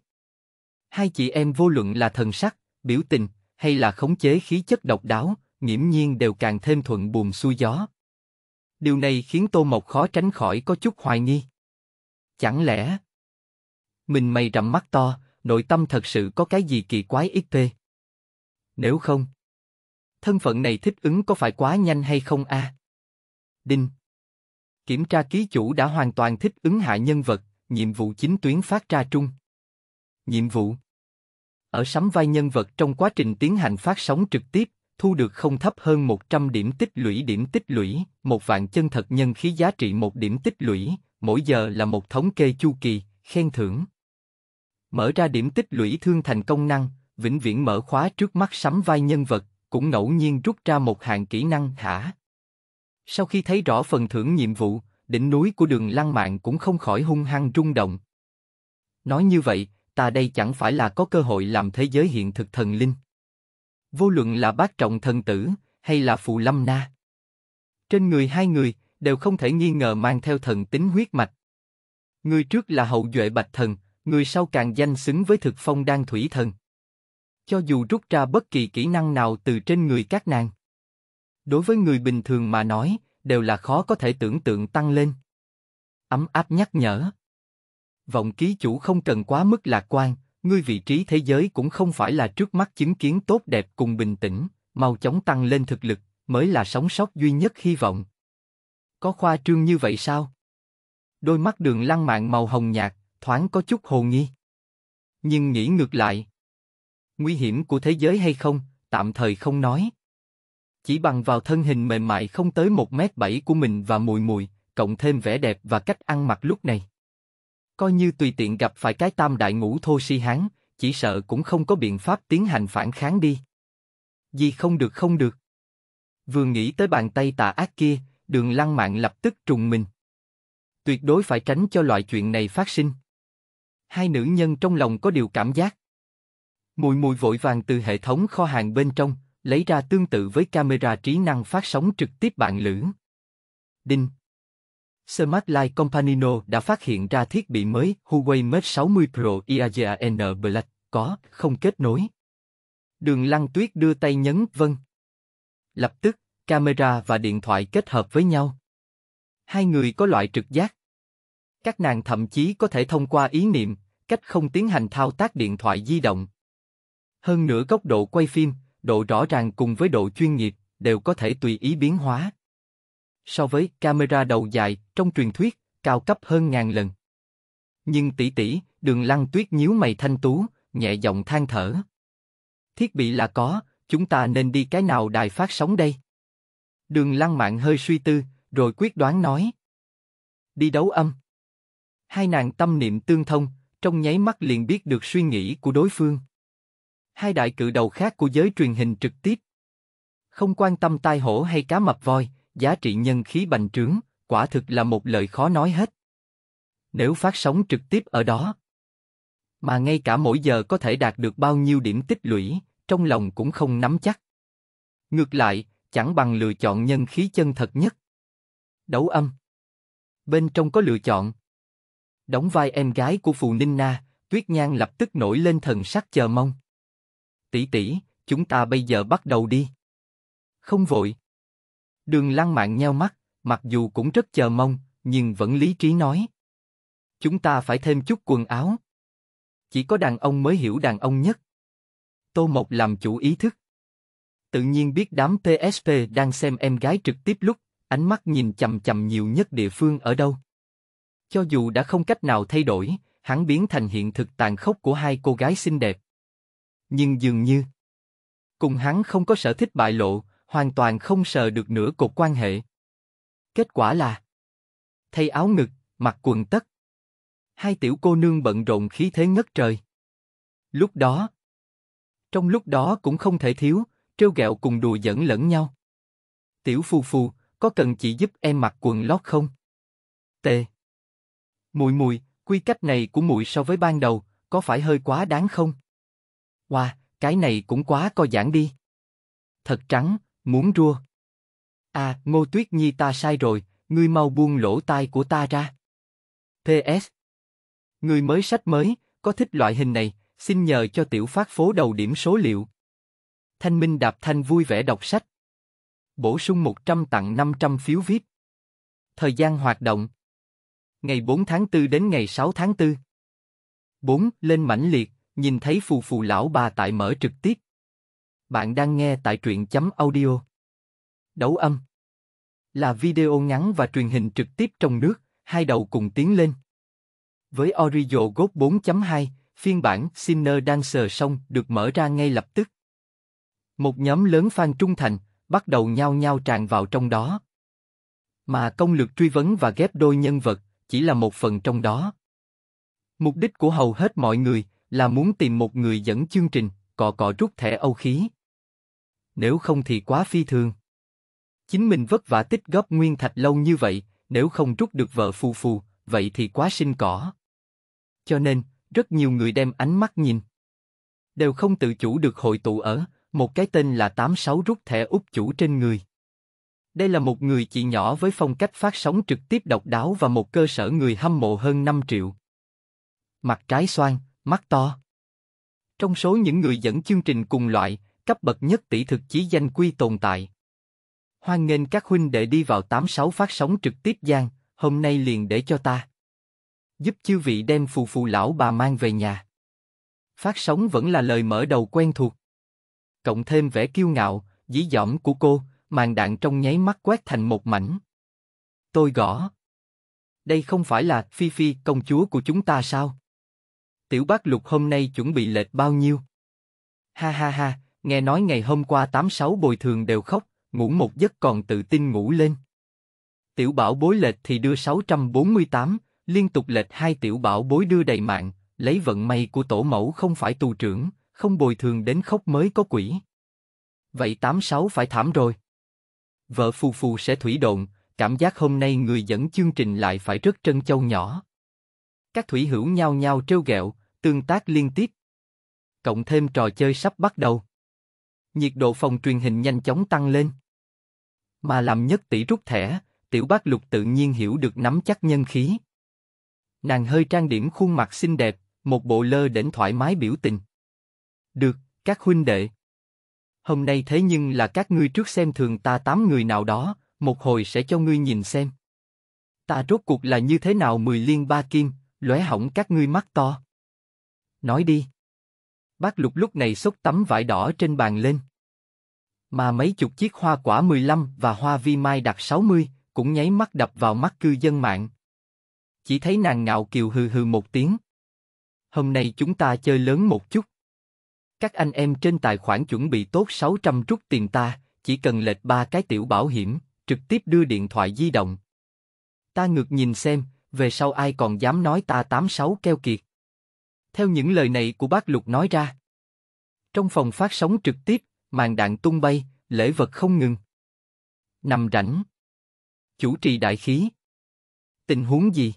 Hai chị em vô luận là thần sắc, biểu tình, hay là khống chế khí chất độc đáo, nghiễm nhiên đều càng thêm thuận buồm xuôi gió điều này khiến Tô Mộc khó tránh khỏi có chút hoài nghi. Chẳng lẽ... Mình mày rậm mắt to, nội tâm thật sự có cái gì kỳ quái ít tê. Nếu không, thân phận này thích ứng có phải quá nhanh hay không a? Đinh. Kiểm tra ký chủ đã hoàn toàn thích ứng hạ nhân vật, nhiệm vụ chính tuyến phát ra trung. Nhiệm vụ. Ở sắm vai nhân vật trong quá trình tiến hành phát sóng trực tiếp, thu được không thấp hơn 100 điểm tích lũy điểm tích lũy, một vạn chân thật nhân khí giá trị một điểm tích lũy, mỗi giờ là một thống kê chu kỳ, khen thưởng. Mở ra điểm tích lũy thương thành công năng, vĩnh viễn mở khóa trước mắt sắm vai nhân vật, cũng ngẫu nhiên rút ra một hàng kỹ năng hả Sau khi thấy rõ phần thưởng nhiệm vụ, đỉnh núi của đường lăng mạng cũng không khỏi hung hăng rung động. Nói như vậy, ta đây chẳng phải là có cơ hội làm thế giới hiện thực thần linh vô luận là bác trọng thần tử hay là phù lâm na. Trên người hai người đều không thể nghi ngờ mang theo thần tính huyết mạch. Người trước là hậu duệ bạch thần, người sau càng danh xứng với thực phong đan thủy thần. Cho dù rút ra bất kỳ kỹ năng nào từ trên người các nàng, đối với người bình thường mà nói đều là khó có thể tưởng tượng tăng lên. Ấm áp nhắc nhở. Vọng ký chủ không cần quá mức lạc quan, ngươi vị trí thế giới cũng không phải là trước mắt chứng kiến tốt đẹp cùng bình tĩnh, mau chóng tăng lên thực lực, mới là sống sót duy nhất hy vọng. Có khoa trương như vậy sao? Đôi mắt đường lăng mạn màu hồng nhạt, thoáng có chút hồ nghi. Nhưng nghĩ ngược lại. Nguy hiểm của thế giới hay không, tạm thời không nói. Chỉ bằng vào thân hình mềm mại không tới 1 mét 7 của mình và mùi mùi, cộng thêm vẻ đẹp và cách ăn mặc lúc này. Coi như tùy tiện gặp phải cái tam đại ngũ thô si hán, chỉ sợ cũng không có biện pháp tiến hành phản kháng đi. Gì không được không được. Vừa nghĩ tới bàn tay tà ác kia, đường lăng mạng lập tức trùng mình. Tuyệt đối phải tránh cho loại chuyện này phát sinh. Hai nữ nhân trong lòng có điều cảm giác. Mùi mùi vội vàng từ hệ thống kho hàng bên trong, lấy ra tương tự với camera trí năng phát sóng trực tiếp bạn lưỡng. Đinh, Smart Life Companino đã phát hiện ra thiết bị mới Huawei Mate 60 Pro IAGAN Black có không kết nối. Đường Lăng Tuyết đưa tay nhấn vâng. Lập tức, camera và điện thoại kết hợp với nhau. Hai người có loại trực giác. Các nàng thậm chí có thể thông qua ý niệm, cách không tiến hành thao tác điện thoại di động. Hơn nữa góc độ quay phim, độ rõ ràng cùng với độ chuyên nghiệp đều có thể tùy ý biến hóa so với camera đầu dài trong truyền thuyết, cao cấp hơn ngàn lần. Nhưng tỷ tỷ, đường lăng tuyết nhíu mày thanh tú, nhẹ giọng than thở. Thiết bị là có, chúng ta nên đi cái nào đài phát sóng đây? Đường lăng mạng hơi suy tư, rồi quyết đoán nói. Đi đấu âm. Hai nàng tâm niệm tương thông, trong nháy mắt liền biết được suy nghĩ của đối phương. Hai đại cự đầu khác của giới truyền hình trực tiếp. Không quan tâm tai hổ hay cá mập voi, giá trị nhân khí bành trướng, quả thực là một lời khó nói hết. Nếu phát sóng trực tiếp ở đó, mà ngay cả mỗi giờ có thể đạt được bao nhiêu điểm tích lũy, trong lòng cũng không nắm chắc. Ngược lại, chẳng bằng lựa chọn nhân khí chân thật nhất. Đấu âm. Bên trong có lựa chọn. Đóng vai em gái của Phù Ninh Na, Tuyết Nhan lập tức nổi lên thần sắc chờ mong. Tỷ tỷ, chúng ta bây giờ bắt đầu đi. Không vội. Đường Lăng Mạn nheo mắt, mặc dù cũng rất chờ mong, nhưng vẫn lý trí nói: "Chúng ta phải thêm chút quần áo. Chỉ có đàn ông mới hiểu đàn ông nhất." Tô Mộc làm chủ ý thức. Tự nhiên biết đám PSP đang xem em gái trực tiếp lúc, ánh mắt nhìn chầm chầm nhiều nhất địa phương ở đâu. Cho dù đã không cách nào thay đổi, hắn biến thành hiện thực tàn khốc của hai cô gái xinh đẹp. Nhưng dường như, cùng hắn không có sở thích bại lộ, hoàn toàn không sờ được nửa cột quan hệ. Kết quả là thay áo ngực, mặc quần tất. Hai tiểu cô nương bận rộn khí thế ngất trời. Lúc đó, trong lúc đó cũng không thể thiếu, trêu ghẹo cùng đùa giỡn lẫn nhau. Tiểu phù phù, có cần chị giúp em mặc quần lót không? Tề. Mùi mùi, quy cách này của mùi so với ban đầu, có phải hơi quá đáng không? Wow, cái này cũng quá co giãn đi. Thật trắng, muốn rua. À, Ngô Tuyết Nhi ta sai rồi, ngươi mau buông lỗ tai của ta ra. PS. người mới sách mới, có thích loại hình này, xin nhờ cho tiểu phát phố đầu điểm số liệu. Thanh Minh Đạp Thanh vui vẻ đọc sách. Bổ sung 100 tặng 500 phiếu viết. Thời gian hoạt động. Ngày 4 tháng 4 đến ngày 6 tháng 4. 4. Lên mãnh liệt, nhìn thấy phù phù lão bà tại mở trực tiếp. Bạn đang nghe tại truyện chấm audio. Đấu âm là video ngắn và truyền hình trực tiếp trong nước, hai đầu cùng tiến lên. Với Origo gốc 4.2, phiên bản Sinner Dancer xong được mở ra ngay lập tức. Một nhóm lớn fan trung thành bắt đầu nhao nhao tràn vào trong đó. Mà công lực truy vấn và ghép đôi nhân vật chỉ là một phần trong đó. Mục đích của hầu hết mọi người là muốn tìm một người dẫn chương trình, cọ cọ rút thẻ âu khí nếu không thì quá phi thường. Chính mình vất vả tích góp nguyên thạch lâu như vậy, nếu không rút được vợ phù phù, vậy thì quá sinh cỏ. Cho nên, rất nhiều người đem ánh mắt nhìn. Đều không tự chủ được hội tụ ở, một cái tên là 86 rút thẻ úp chủ trên người. Đây là một người chị nhỏ với phong cách phát sóng trực tiếp độc đáo và một cơ sở người hâm mộ hơn 5 triệu. Mặt trái xoan, mắt to. Trong số những người dẫn chương trình cùng loại, cấp bậc nhất tỷ thực chí danh quy tồn tại. Hoan nghênh các huynh đệ đi vào 86 phát sóng trực tiếp gian, hôm nay liền để cho ta. Giúp chư vị đem phù phù lão bà mang về nhà. Phát sóng vẫn là lời mở đầu quen thuộc. Cộng thêm vẻ kiêu ngạo, dí dỏm của cô, màn đạn trong nháy mắt quét thành một mảnh. Tôi gõ. Đây không phải là Phi Phi công chúa của chúng ta sao? Tiểu bác lục hôm nay chuẩn bị lệch bao nhiêu? Ha ha ha, nghe nói ngày hôm qua tám sáu bồi thường đều khóc, ngủ một giấc còn tự tin ngủ lên. Tiểu bảo bối lệch thì đưa 648, liên tục lệch hai tiểu bảo bối đưa đầy mạng, lấy vận may của tổ mẫu không phải tù trưởng, không bồi thường đến khóc mới có quỷ. Vậy 86 phải thảm rồi. Vợ phù phù sẽ thủy độn, cảm giác hôm nay người dẫn chương trình lại phải rất trân châu nhỏ. Các thủy hữu nhau nhau trêu ghẹo, tương tác liên tiếp. Cộng thêm trò chơi sắp bắt đầu nhiệt độ phòng truyền hình nhanh chóng tăng lên. Mà làm nhất tỷ rút thẻ, tiểu bác lục tự nhiên hiểu được nắm chắc nhân khí. Nàng hơi trang điểm khuôn mặt xinh đẹp, một bộ lơ đễnh thoải mái biểu tình. Được, các huynh đệ. Hôm nay thế nhưng là các ngươi trước xem thường ta tám người nào đó, một hồi sẽ cho ngươi nhìn xem. Ta rốt cuộc là như thế nào mười liên ba kim, lóe hỏng các ngươi mắt to. Nói đi. Bác lục lúc này xốc tấm vải đỏ trên bàn lên. Mà mấy chục chiếc hoa quả 15 và hoa vi mai đặt 60 cũng nháy mắt đập vào mắt cư dân mạng. Chỉ thấy nàng ngạo kiều hừ hừ một tiếng. Hôm nay chúng ta chơi lớn một chút. Các anh em trên tài khoản chuẩn bị tốt 600 rút tiền ta, chỉ cần lệch ba cái tiểu bảo hiểm, trực tiếp đưa điện thoại di động. Ta ngược nhìn xem, về sau ai còn dám nói ta 86 keo kiệt. Theo những lời này của bác Lục nói ra. Trong phòng phát sóng trực tiếp, màn đạn tung bay, lễ vật không ngừng. Nằm rảnh. Chủ trì đại khí. Tình huống gì?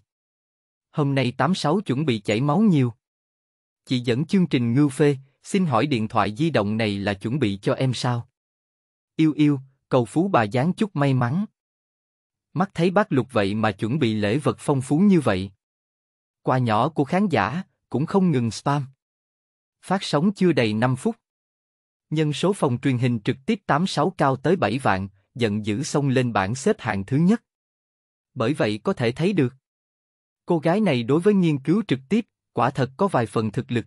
Hôm nay 86 chuẩn bị chảy máu nhiều. Chị dẫn chương trình ngưu phê, xin hỏi điện thoại di động này là chuẩn bị cho em sao? Yêu yêu, cầu phú bà giáng chút may mắn. Mắt thấy bác lục vậy mà chuẩn bị lễ vật phong phú như vậy. Quà nhỏ của khán giả cũng không ngừng spam. Phát sóng chưa đầy 5 phút. Nhân số phòng truyền hình trực tiếp 86 cao tới 7 vạn, giận dữ xông lên bảng xếp hạng thứ nhất. Bởi vậy có thể thấy được. Cô gái này đối với nghiên cứu trực tiếp, quả thật có vài phần thực lực.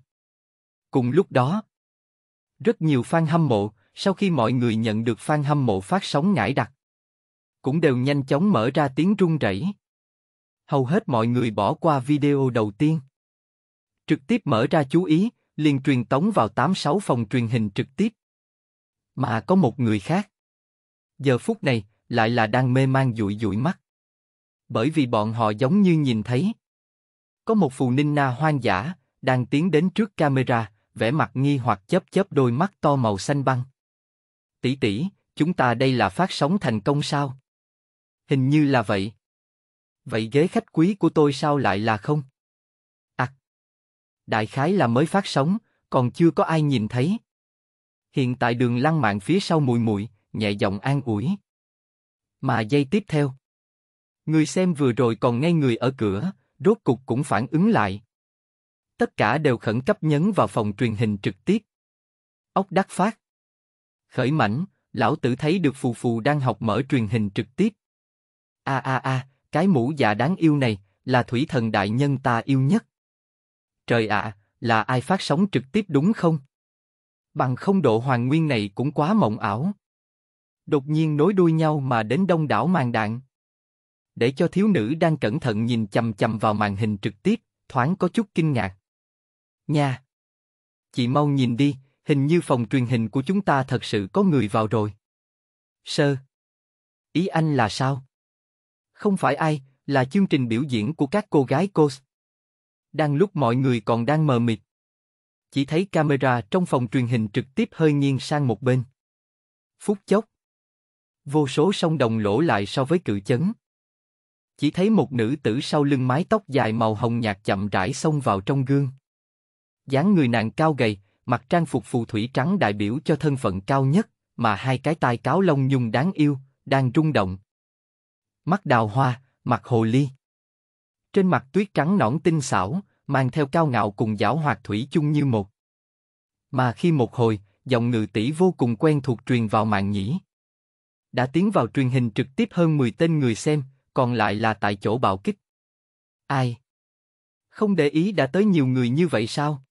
Cùng lúc đó, rất nhiều fan hâm mộ, sau khi mọi người nhận được fan hâm mộ phát sóng ngải đặt, cũng đều nhanh chóng mở ra tiếng rung rẩy. Hầu hết mọi người bỏ qua video đầu tiên. Trực tiếp mở ra chú ý, liền truyền tống vào 86 phòng truyền hình trực tiếp. Mà có một người khác. Giờ phút này, lại là đang mê man dụi dụi mắt. Bởi vì bọn họ giống như nhìn thấy. Có một phù ninh na hoang dã, đang tiến đến trước camera, vẻ mặt nghi hoặc chớp chớp đôi mắt to màu xanh băng. Tỷ tỷ, chúng ta đây là phát sóng thành công sao? Hình như là vậy. Vậy ghế khách quý của tôi sao lại là không? đại khái là mới phát sóng, còn chưa có ai nhìn thấy. Hiện tại đường lăng mạng phía sau mùi mùi, nhẹ giọng an ủi. Mà dây tiếp theo. Người xem vừa rồi còn ngay người ở cửa, rốt cục cũng phản ứng lại. Tất cả đều khẩn cấp nhấn vào phòng truyền hình trực tiếp. Ốc đắc phát. Khởi mảnh, lão tử thấy được phù phù đang học mở truyền hình trực tiếp. A a a, cái mũ dạ đáng yêu này, là thủy thần đại nhân ta yêu nhất trời ạ, là ai phát sóng trực tiếp đúng không? Bằng không độ hoàng nguyên này cũng quá mộng ảo. Đột nhiên nối đuôi nhau mà đến đông đảo màn đạn. Để cho thiếu nữ đang cẩn thận nhìn chầm chầm vào màn hình trực tiếp, thoáng có chút kinh ngạc. Nha! Chị mau nhìn đi, hình như phòng truyền hình của chúng ta thật sự có người vào rồi. Sơ! Ý anh là sao? Không phải ai, là chương trình biểu diễn của các cô gái cos đang lúc mọi người còn đang mờ mịt. Chỉ thấy camera trong phòng truyền hình trực tiếp hơi nghiêng sang một bên. Phút chốc. Vô số sông đồng lỗ lại so với cự chấn. Chỉ thấy một nữ tử sau lưng mái tóc dài màu hồng nhạt chậm rãi xông vào trong gương. dáng người nàng cao gầy, mặc trang phục phù thủy trắng đại biểu cho thân phận cao nhất, mà hai cái tai cáo lông nhung đáng yêu, đang rung động. Mắt đào hoa, mặt hồ ly. Trên mặt tuyết trắng nõn tinh xảo, mang theo cao ngạo cùng giáo hoạt thủy chung như một. Mà khi một hồi, giọng ngự tỷ vô cùng quen thuộc truyền vào mạng nhĩ. Đã tiến vào truyền hình trực tiếp hơn 10 tên người xem, còn lại là tại chỗ bạo kích. Ai? Không để ý đã tới nhiều người như vậy sao?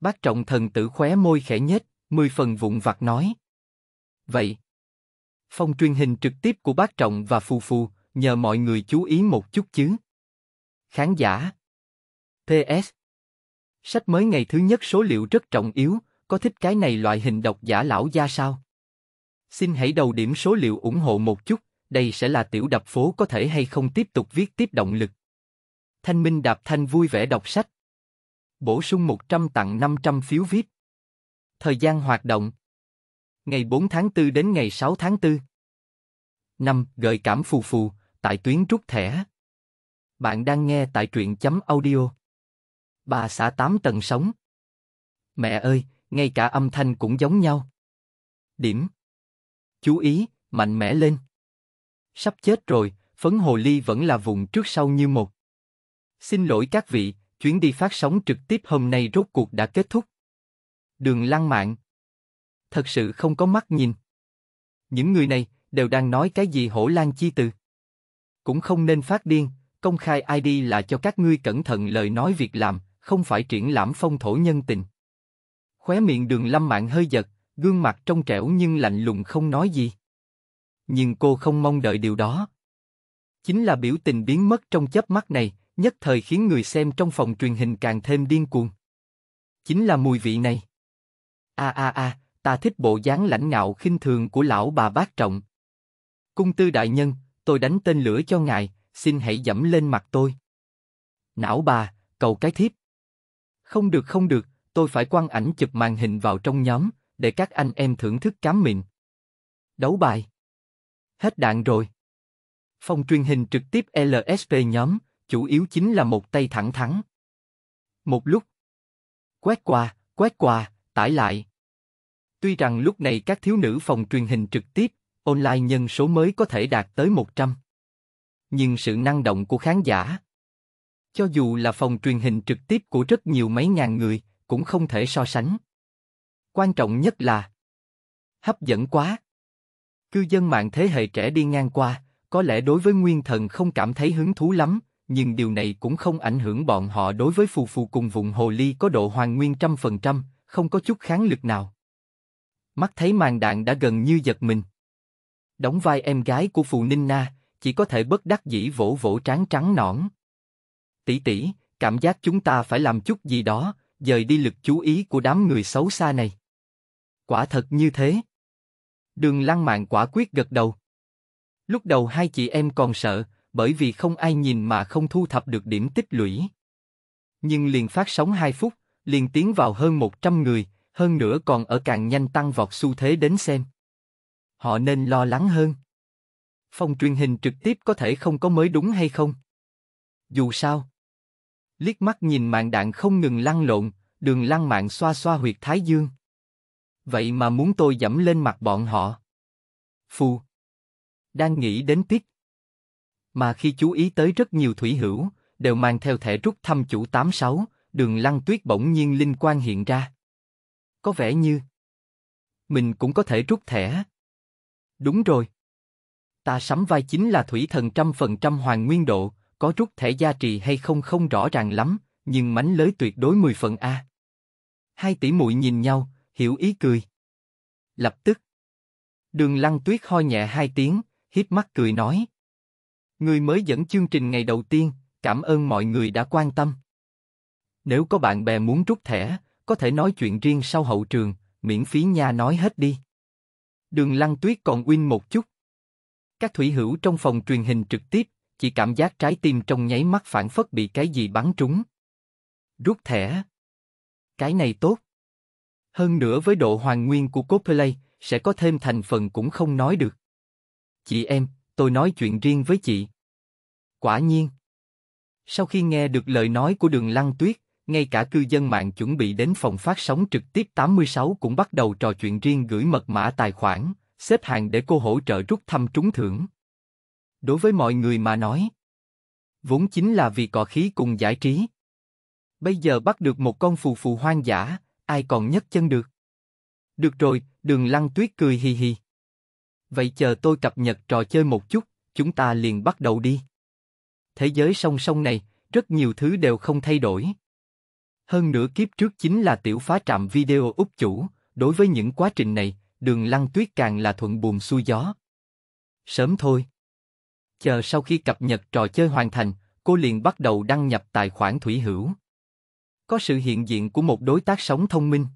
Bác trọng thần tử khóe môi khẽ nhếch, mười phần vụn vặt nói. Vậy, phong truyền hình trực tiếp của bác trọng và phù phù, nhờ mọi người chú ý một chút chứ. Khán giả PS Sách mới ngày thứ nhất số liệu rất trọng yếu, có thích cái này loại hình độc giả lão gia sao? Xin hãy đầu điểm số liệu ủng hộ một chút, đây sẽ là tiểu đập phố có thể hay không tiếp tục viết tiếp động lực. Thanh Minh Đạp Thanh vui vẻ đọc sách. Bổ sung 100 tặng 500 phiếu viết Thời gian hoạt động Ngày 4 tháng 4 đến ngày 6 tháng 4 5. Gợi cảm phù phù, tại tuyến rút thẻ bạn đang nghe tại truyện chấm audio. Bà xã tám tầng sống. Mẹ ơi, ngay cả âm thanh cũng giống nhau. Điểm. Chú ý, mạnh mẽ lên. Sắp chết rồi, phấn hồ ly vẫn là vùng trước sau như một. Xin lỗi các vị, chuyến đi phát sóng trực tiếp hôm nay rốt cuộc đã kết thúc. Đường lăng mạng. Thật sự không có mắt nhìn. Những người này đều đang nói cái gì hổ lan chi từ. Cũng không nên phát điên, công khai ID là cho các ngươi cẩn thận lời nói việc làm, không phải triển lãm phong thổ nhân tình. Khóe miệng đường lâm mạng hơi giật, gương mặt trong trẻo nhưng lạnh lùng không nói gì. Nhưng cô không mong đợi điều đó. Chính là biểu tình biến mất trong chớp mắt này, nhất thời khiến người xem trong phòng truyền hình càng thêm điên cuồng. Chính là mùi vị này. A a a, ta thích bộ dáng lãnh ngạo khinh thường của lão bà bác trọng. Cung tư đại nhân, tôi đánh tên lửa cho ngài, xin hãy dẫm lên mặt tôi. Não bà, cầu cái thiếp. Không được không được, tôi phải quăng ảnh chụp màn hình vào trong nhóm, để các anh em thưởng thức cám mịn. Đấu bài. Hết đạn rồi. Phòng truyền hình trực tiếp LSP nhóm, chủ yếu chính là một tay thẳng thắng. Một lúc. Quét qua, quét qua, tải lại. Tuy rằng lúc này các thiếu nữ phòng truyền hình trực tiếp, online nhân số mới có thể đạt tới 100 nhưng sự năng động của khán giả. Cho dù là phòng truyền hình trực tiếp của rất nhiều mấy ngàn người, cũng không thể so sánh. Quan trọng nhất là hấp dẫn quá. Cư dân mạng thế hệ trẻ đi ngang qua, có lẽ đối với nguyên thần không cảm thấy hứng thú lắm, nhưng điều này cũng không ảnh hưởng bọn họ đối với phù phù cùng vùng hồ ly có độ hoàn nguyên trăm phần trăm, không có chút kháng lực nào. Mắt thấy màn đạn đã gần như giật mình. Đóng vai em gái của phù Ninh Na, chỉ có thể bất đắc dĩ vỗ vỗ trán trắng nõn. Tỷ tỷ, cảm giác chúng ta phải làm chút gì đó, dời đi lực chú ý của đám người xấu xa này. Quả thật như thế. Đường lăng mạng quả quyết gật đầu. Lúc đầu hai chị em còn sợ, bởi vì không ai nhìn mà không thu thập được điểm tích lũy. Nhưng liền phát sóng hai phút, liền tiến vào hơn một trăm người, hơn nữa còn ở càng nhanh tăng vọt xu thế đến xem. Họ nên lo lắng hơn. Phòng truyền hình trực tiếp có thể không có mới đúng hay không? Dù sao. Liếc mắt nhìn mạng đạn không ngừng lăn lộn, đường lăn mạng xoa xoa huyệt thái dương. Vậy mà muốn tôi dẫm lên mặt bọn họ. Phù. Đang nghĩ đến tiết. Mà khi chú ý tới rất nhiều thủy hữu, đều mang theo thẻ rút thăm chủ 86, đường lăng tuyết bỗng nhiên linh quan hiện ra. Có vẻ như mình cũng có thể rút thẻ. Đúng rồi. Ta sắm vai chính là thủy thần trăm phần trăm hoàng nguyên độ, có rút thẻ gia trì hay không không rõ ràng lắm, nhưng mánh lới tuyệt đối mười phần A. Hai tỷ muội nhìn nhau, hiểu ý cười. Lập tức. Đường lăng tuyết ho nhẹ hai tiếng, hít mắt cười nói. Người mới dẫn chương trình ngày đầu tiên, cảm ơn mọi người đã quan tâm. Nếu có bạn bè muốn rút thẻ, có thể nói chuyện riêng sau hậu trường, miễn phí nha nói hết đi. Đường lăng tuyết còn win một chút, các thủy hữu trong phòng truyền hình trực tiếp, chỉ cảm giác trái tim trong nháy mắt phản phất bị cái gì bắn trúng. Rút thẻ. Cái này tốt. Hơn nữa với độ hoàn nguyên của Copplay, sẽ có thêm thành phần cũng không nói được. Chị em, tôi nói chuyện riêng với chị. Quả nhiên. Sau khi nghe được lời nói của đường Lăng Tuyết, ngay cả cư dân mạng chuẩn bị đến phòng phát sóng trực tiếp 86 cũng bắt đầu trò chuyện riêng gửi mật mã tài khoản xếp hàng để cô hỗ trợ rút thăm trúng thưởng. Đối với mọi người mà nói, vốn chính là vì cọ khí cùng giải trí. Bây giờ bắt được một con phù phù hoang dã, ai còn nhấc chân được? Được rồi, đường lăng tuyết cười hì hì. Vậy chờ tôi cập nhật trò chơi một chút, chúng ta liền bắt đầu đi. Thế giới song song này, rất nhiều thứ đều không thay đổi. Hơn nửa kiếp trước chính là tiểu phá trạm video úp chủ, đối với những quá trình này, đường lăng tuyết càng là thuận buồm xuôi gió. Sớm thôi. Chờ sau khi cập nhật trò chơi hoàn thành, cô liền bắt đầu đăng nhập tài khoản thủy hữu. Có sự hiện diện của một đối tác sống thông minh.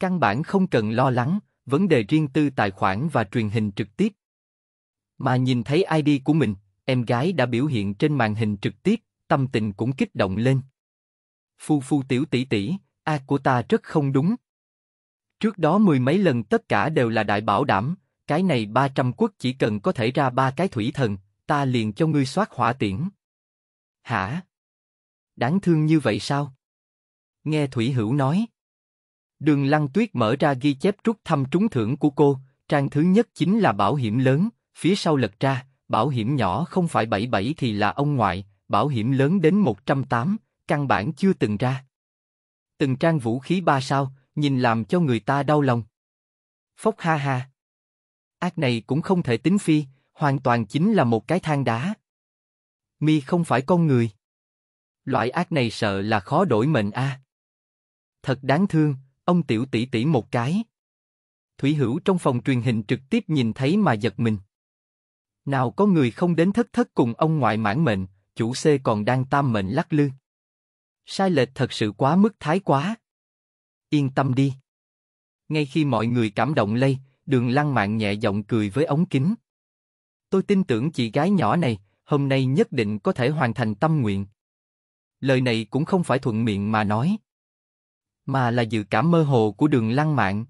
Căn bản không cần lo lắng, vấn đề riêng tư tài khoản và truyền hình trực tiếp. Mà nhìn thấy ID của mình, em gái đã biểu hiện trên màn hình trực tiếp, tâm tình cũng kích động lên. Phu phu tiểu tỷ tỷ, a của ta rất không đúng. Trước đó mười mấy lần tất cả đều là đại bảo đảm, cái này 300 quốc chỉ cần có thể ra ba cái thủy thần, ta liền cho ngươi soát hỏa tiễn. Hả? Đáng thương như vậy sao? Nghe Thủy Hữu nói. Đường Lăng Tuyết mở ra ghi chép rút thăm trúng thưởng của cô, trang thứ nhất chính là bảo hiểm lớn, phía sau lật ra, bảo hiểm nhỏ không phải 77 thì là ông ngoại, bảo hiểm lớn đến 108, căn bản chưa từng ra. Từng trang vũ khí ba sao, nhìn làm cho người ta đau lòng. Phốc ha ha. Ác này cũng không thể tính phi, hoàn toàn chính là một cái thang đá. Mi không phải con người. Loại ác này sợ là khó đổi mệnh a. Thật đáng thương, ông tiểu tỷ tỷ một cái. Thủy Hữu trong phòng truyền hình trực tiếp nhìn thấy mà giật mình. Nào có người không đến thất thất cùng ông ngoại mãn mệnh, chủ C còn đang tam mệnh lắc lư. Sai lệch thật sự quá mức thái quá yên tâm đi. Ngay khi mọi người cảm động lây, đường lăng mạn nhẹ giọng cười với ống kính. Tôi tin tưởng chị gái nhỏ này, hôm nay nhất định có thể hoàn thành tâm nguyện. Lời này cũng không phải thuận miệng mà nói, mà là dự cảm mơ hồ của đường lăng mạn.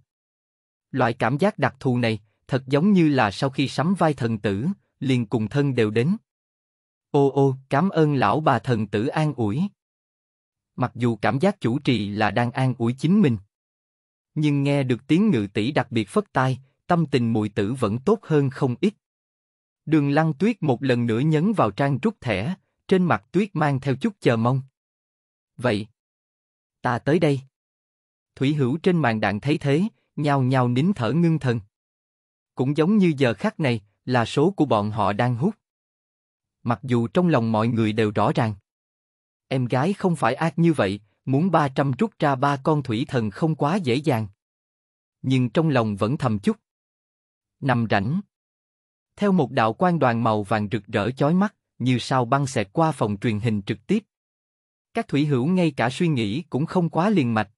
Loại cảm giác đặc thù này, thật giống như là sau khi sắm vai thần tử, liền cùng thân đều đến. Ô ô, cảm ơn lão bà thần tử an ủi mặc dù cảm giác chủ trì là đang an ủi chính mình. Nhưng nghe được tiếng ngự tỷ đặc biệt phất tai, tâm tình mùi tử vẫn tốt hơn không ít. Đường lăng tuyết một lần nữa nhấn vào trang rút thẻ, trên mặt tuyết mang theo chút chờ mong. Vậy, ta tới đây. Thủy hữu trên màn đạn thấy thế, nhào nhào nín thở ngưng thần. Cũng giống như giờ khắc này, là số của bọn họ đang hút. Mặc dù trong lòng mọi người đều rõ ràng em gái không phải ác như vậy, muốn ba trăm rút ra ba con thủy thần không quá dễ dàng. Nhưng trong lòng vẫn thầm chút. Nằm rảnh. Theo một đạo quan đoàn màu vàng rực rỡ chói mắt, như sao băng xẹt qua phòng truyền hình trực tiếp. Các thủy hữu ngay cả suy nghĩ cũng không quá liền mạch.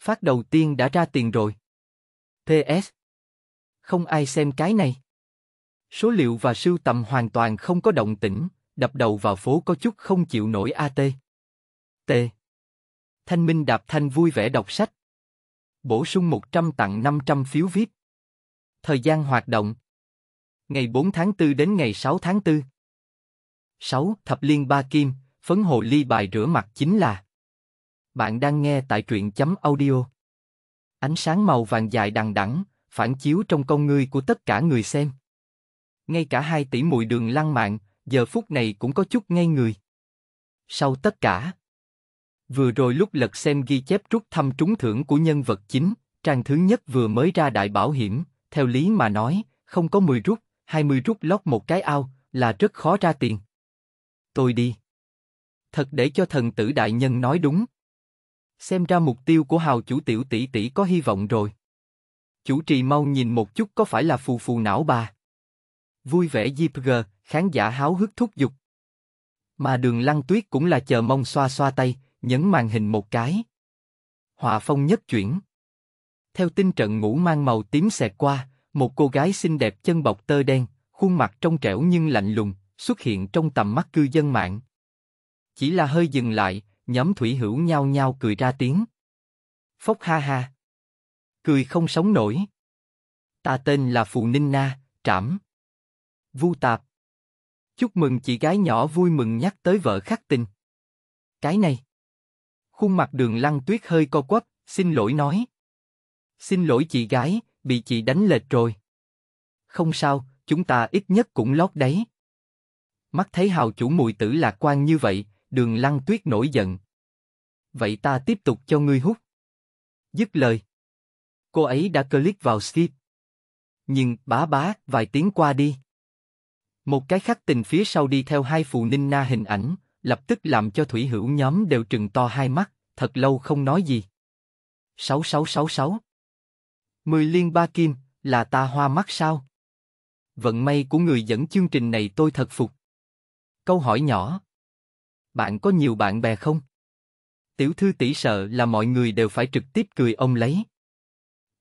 Phát đầu tiên đã ra tiền rồi. PS. Không ai xem cái này. Số liệu và sưu tầm hoàn toàn không có động tĩnh, đập đầu vào phố có chút không chịu nổi a T. t Thanh Minh Đạp Thanh vui vẻ đọc sách. Bổ sung 100 tặng 500 phiếu VIP. Thời gian hoạt động. Ngày 4 tháng 4 đến ngày 6 tháng 4. 6. Thập Liên Ba Kim, phấn hồ ly bài rửa mặt chính là. Bạn đang nghe tại truyện chấm audio. Ánh sáng màu vàng dài đằng đẵng phản chiếu trong con ngươi của tất cả người xem. Ngay cả hai tỷ mùi đường lăng mạng, giờ phút này cũng có chút ngây người. Sau tất cả, vừa rồi lúc lật xem ghi chép rút thăm trúng thưởng của nhân vật chính, trang thứ nhất vừa mới ra đại bảo hiểm, theo lý mà nói, không có 10 rút, 20 rút lót một cái ao, là rất khó ra tiền. Tôi đi. Thật để cho thần tử đại nhân nói đúng. Xem ra mục tiêu của hào chủ tiểu tỷ tỷ có hy vọng rồi. Chủ trì mau nhìn một chút có phải là phù phù não bà. Vui vẻ Dịp G, khán giả háo hức thúc giục. Mà đường lăng tuyết cũng là chờ mong xoa xoa tay, nhấn màn hình một cái. Họa phong nhất chuyển. Theo tinh trận ngủ mang màu tím xẹt qua, một cô gái xinh đẹp chân bọc tơ đen, khuôn mặt trong trẻo nhưng lạnh lùng, xuất hiện trong tầm mắt cư dân mạng. Chỉ là hơi dừng lại, nhóm thủy hữu nhau nhau cười ra tiếng. Phốc ha ha. Cười không sống nổi. Ta tên là Phù Ninh Na, trảm. Vu Tạp. Chúc mừng chị gái nhỏ vui mừng nhắc tới vợ khắc tình. Cái này. Khuôn mặt đường lăng tuyết hơi co quắp, xin lỗi nói. Xin lỗi chị gái, bị chị đánh lệch rồi. Không sao, chúng ta ít nhất cũng lót đấy. Mắt thấy hào chủ mùi tử lạc quan như vậy, đường lăng tuyết nổi giận. Vậy ta tiếp tục cho ngươi hút. Dứt lời. Cô ấy đã click vào skip. Nhưng bá bá, vài tiếng qua đi. Một cái khắc tình phía sau đi theo hai phù ninh na hình ảnh, lập tức làm cho thủy hữu nhóm đều trừng to hai mắt, thật lâu không nói gì. 6666 Mười liên ba kim, là ta hoa mắt sao? Vận may của người dẫn chương trình này tôi thật phục. Câu hỏi nhỏ Bạn có nhiều bạn bè không? Tiểu thư tỷ sợ là mọi người đều phải trực tiếp cười ông lấy.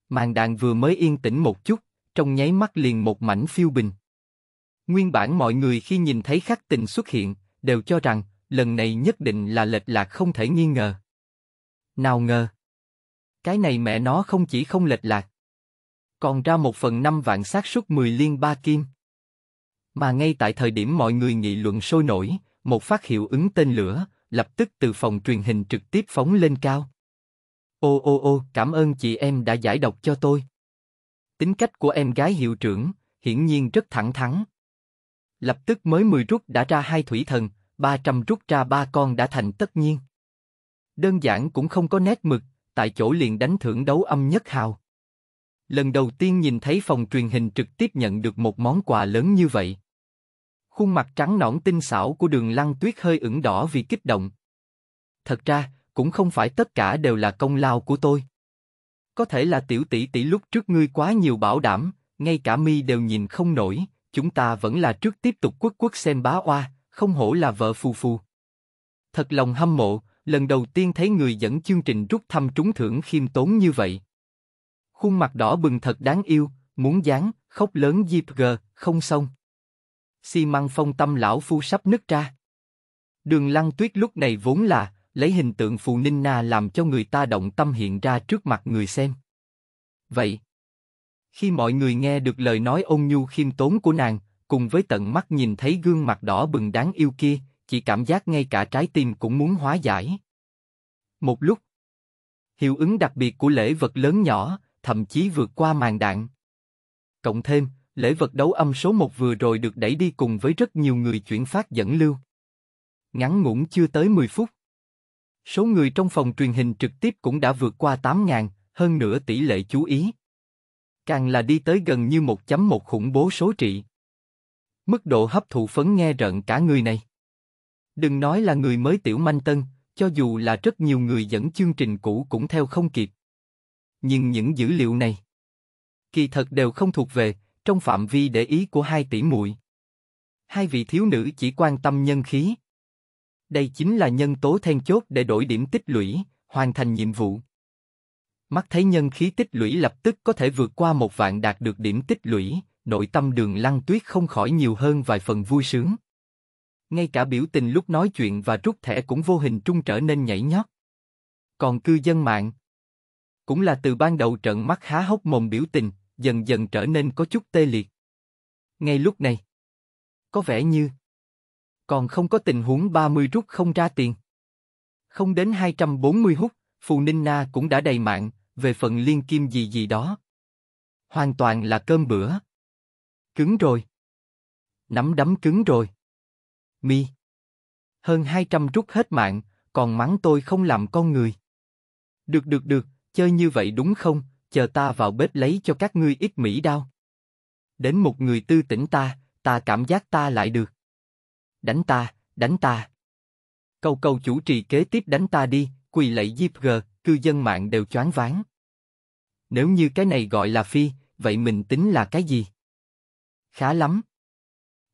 Màn đàn vừa mới yên tĩnh một chút, trong nháy mắt liền một mảnh phiêu bình. Nguyên bản mọi người khi nhìn thấy khắc tình xuất hiện, đều cho rằng, lần này nhất định là lệch lạc không thể nghi ngờ. Nào ngờ. Cái này mẹ nó không chỉ không lệch lạc. Còn ra một phần năm vạn xác suất 10 liên ba kim. Mà ngay tại thời điểm mọi người nghị luận sôi nổi, một phát hiệu ứng tên lửa, lập tức từ phòng truyền hình trực tiếp phóng lên cao. Ô ô ô, cảm ơn chị em đã giải độc cho tôi. Tính cách của em gái hiệu trưởng, hiển nhiên rất thẳng thắn lập tức mới 10 rút đã ra hai thủy thần, 300 rút ra ba con đã thành tất nhiên. Đơn giản cũng không có nét mực, tại chỗ liền đánh thưởng đấu âm nhất hào. Lần đầu tiên nhìn thấy phòng truyền hình trực tiếp nhận được một món quà lớn như vậy. Khuôn mặt trắng nõn tinh xảo của đường lăng tuyết hơi ửng đỏ vì kích động. Thật ra, cũng không phải tất cả đều là công lao của tôi. Có thể là tiểu tỷ tỷ lúc trước ngươi quá nhiều bảo đảm, ngay cả mi đều nhìn không nổi, chúng ta vẫn là trước tiếp tục quất quất xem bá oa, không hổ là vợ phù phù. Thật lòng hâm mộ, lần đầu tiên thấy người dẫn chương trình rút thăm trúng thưởng khiêm tốn như vậy. Khuôn mặt đỏ bừng thật đáng yêu, muốn dáng, khóc lớn dịp gờ, không xong. Xi măng phong tâm lão phu sắp nứt ra. Đường lăng tuyết lúc này vốn là, lấy hình tượng phù ninh na làm cho người ta động tâm hiện ra trước mặt người xem. Vậy, khi mọi người nghe được lời nói ôn nhu khiêm tốn của nàng, cùng với tận mắt nhìn thấy gương mặt đỏ bừng đáng yêu kia, chỉ cảm giác ngay cả trái tim cũng muốn hóa giải. Một lúc, hiệu ứng đặc biệt của lễ vật lớn nhỏ, thậm chí vượt qua màn đạn. Cộng thêm, lễ vật đấu âm số một vừa rồi được đẩy đi cùng với rất nhiều người chuyển phát dẫn lưu. Ngắn ngủn chưa tới 10 phút. Số người trong phòng truyền hình trực tiếp cũng đã vượt qua 8.000, hơn nửa tỷ lệ chú ý. Càng là đi tới gần như 1.1 khủng bố số trị. Mức độ hấp thụ phấn nghe rợn cả người này. Đừng nói là người mới tiểu manh tân, cho dù là rất nhiều người dẫn chương trình cũ cũng theo không kịp. Nhưng những dữ liệu này, kỳ thật đều không thuộc về trong phạm vi để ý của hai tỷ muội. Hai vị thiếu nữ chỉ quan tâm nhân khí. Đây chính là nhân tố then chốt để đổi điểm tích lũy, hoàn thành nhiệm vụ. Mắt thấy nhân khí tích lũy lập tức có thể vượt qua một vạn đạt được điểm tích lũy, nội tâm đường lăng tuyết không khỏi nhiều hơn vài phần vui sướng. Ngay cả biểu tình lúc nói chuyện và rút thẻ cũng vô hình trung trở nên nhảy nhót. Còn cư dân mạng, cũng là từ ban đầu trận mắt há hốc mồm biểu tình, dần dần trở nên có chút tê liệt. Ngay lúc này, có vẻ như còn không có tình huống 30 rút không ra tiền. Không đến 240 hút. Phù Ninh Na cũng đã đầy mạng, về phần liên kim gì gì đó. Hoàn toàn là cơm bữa. Cứng rồi. Nắm đấm cứng rồi. Mi. Hơn hai trăm rút hết mạng, còn mắng tôi không làm con người. Được được được, chơi như vậy đúng không, chờ ta vào bếp lấy cho các ngươi ít mỹ đao. Đến một người tư tỉnh ta, ta cảm giác ta lại được. Đánh ta, đánh ta. câu câu chủ trì kế tiếp đánh ta đi, quỳ lạy Diệp G, cư dân mạng đều choáng váng. Nếu như cái này gọi là phi, vậy mình tính là cái gì? Khá lắm.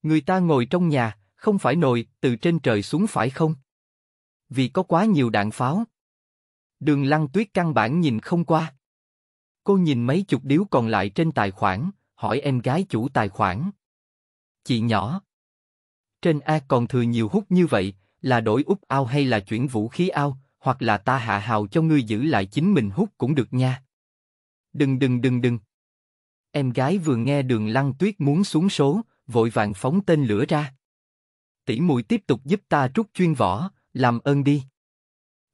Người ta ngồi trong nhà, không phải nồi, từ trên trời xuống phải không? Vì có quá nhiều đạn pháo. Đường lăng tuyết căn bản nhìn không qua. Cô nhìn mấy chục điếu còn lại trên tài khoản, hỏi em gái chủ tài khoản. Chị nhỏ. Trên A còn thừa nhiều hút như vậy, là đổi úp ao hay là chuyển vũ khí ao, hoặc là ta hạ hào cho ngươi giữ lại chính mình hút cũng được nha. Đừng đừng đừng đừng. Em gái vừa nghe đường lăng tuyết muốn xuống số, vội vàng phóng tên lửa ra. Tỷ muội tiếp tục giúp ta rút chuyên võ, làm ơn đi.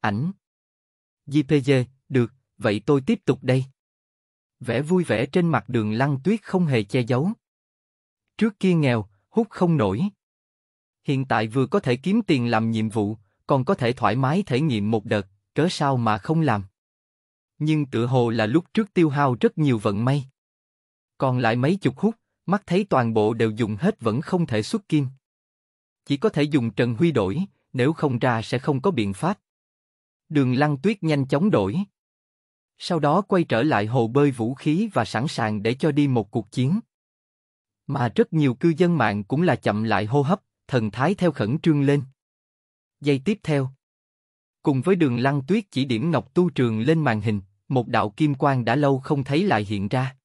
Ảnh. JPG, được, vậy tôi tiếp tục đây. Vẻ vui vẻ trên mặt đường lăng tuyết không hề che giấu. Trước kia nghèo, hút không nổi. Hiện tại vừa có thể kiếm tiền làm nhiệm vụ, còn có thể thoải mái thể nghiệm một đợt, cớ sao mà không làm. Nhưng tự hồ là lúc trước tiêu hao rất nhiều vận may. Còn lại mấy chục hút, mắt thấy toàn bộ đều dùng hết vẫn không thể xuất kim. Chỉ có thể dùng Trần Huy đổi, nếu không ra sẽ không có biện pháp. Đường lăng tuyết nhanh chóng đổi. Sau đó quay trở lại hồ bơi vũ khí và sẵn sàng để cho đi một cuộc chiến. Mà rất nhiều cư dân mạng cũng là chậm lại hô hấp, thần thái theo khẩn trương lên. Giây tiếp theo, cùng với đường lăng tuyết chỉ điểm ngọc tu trường lên màn hình, một đạo kim quang đã lâu không thấy lại hiện ra.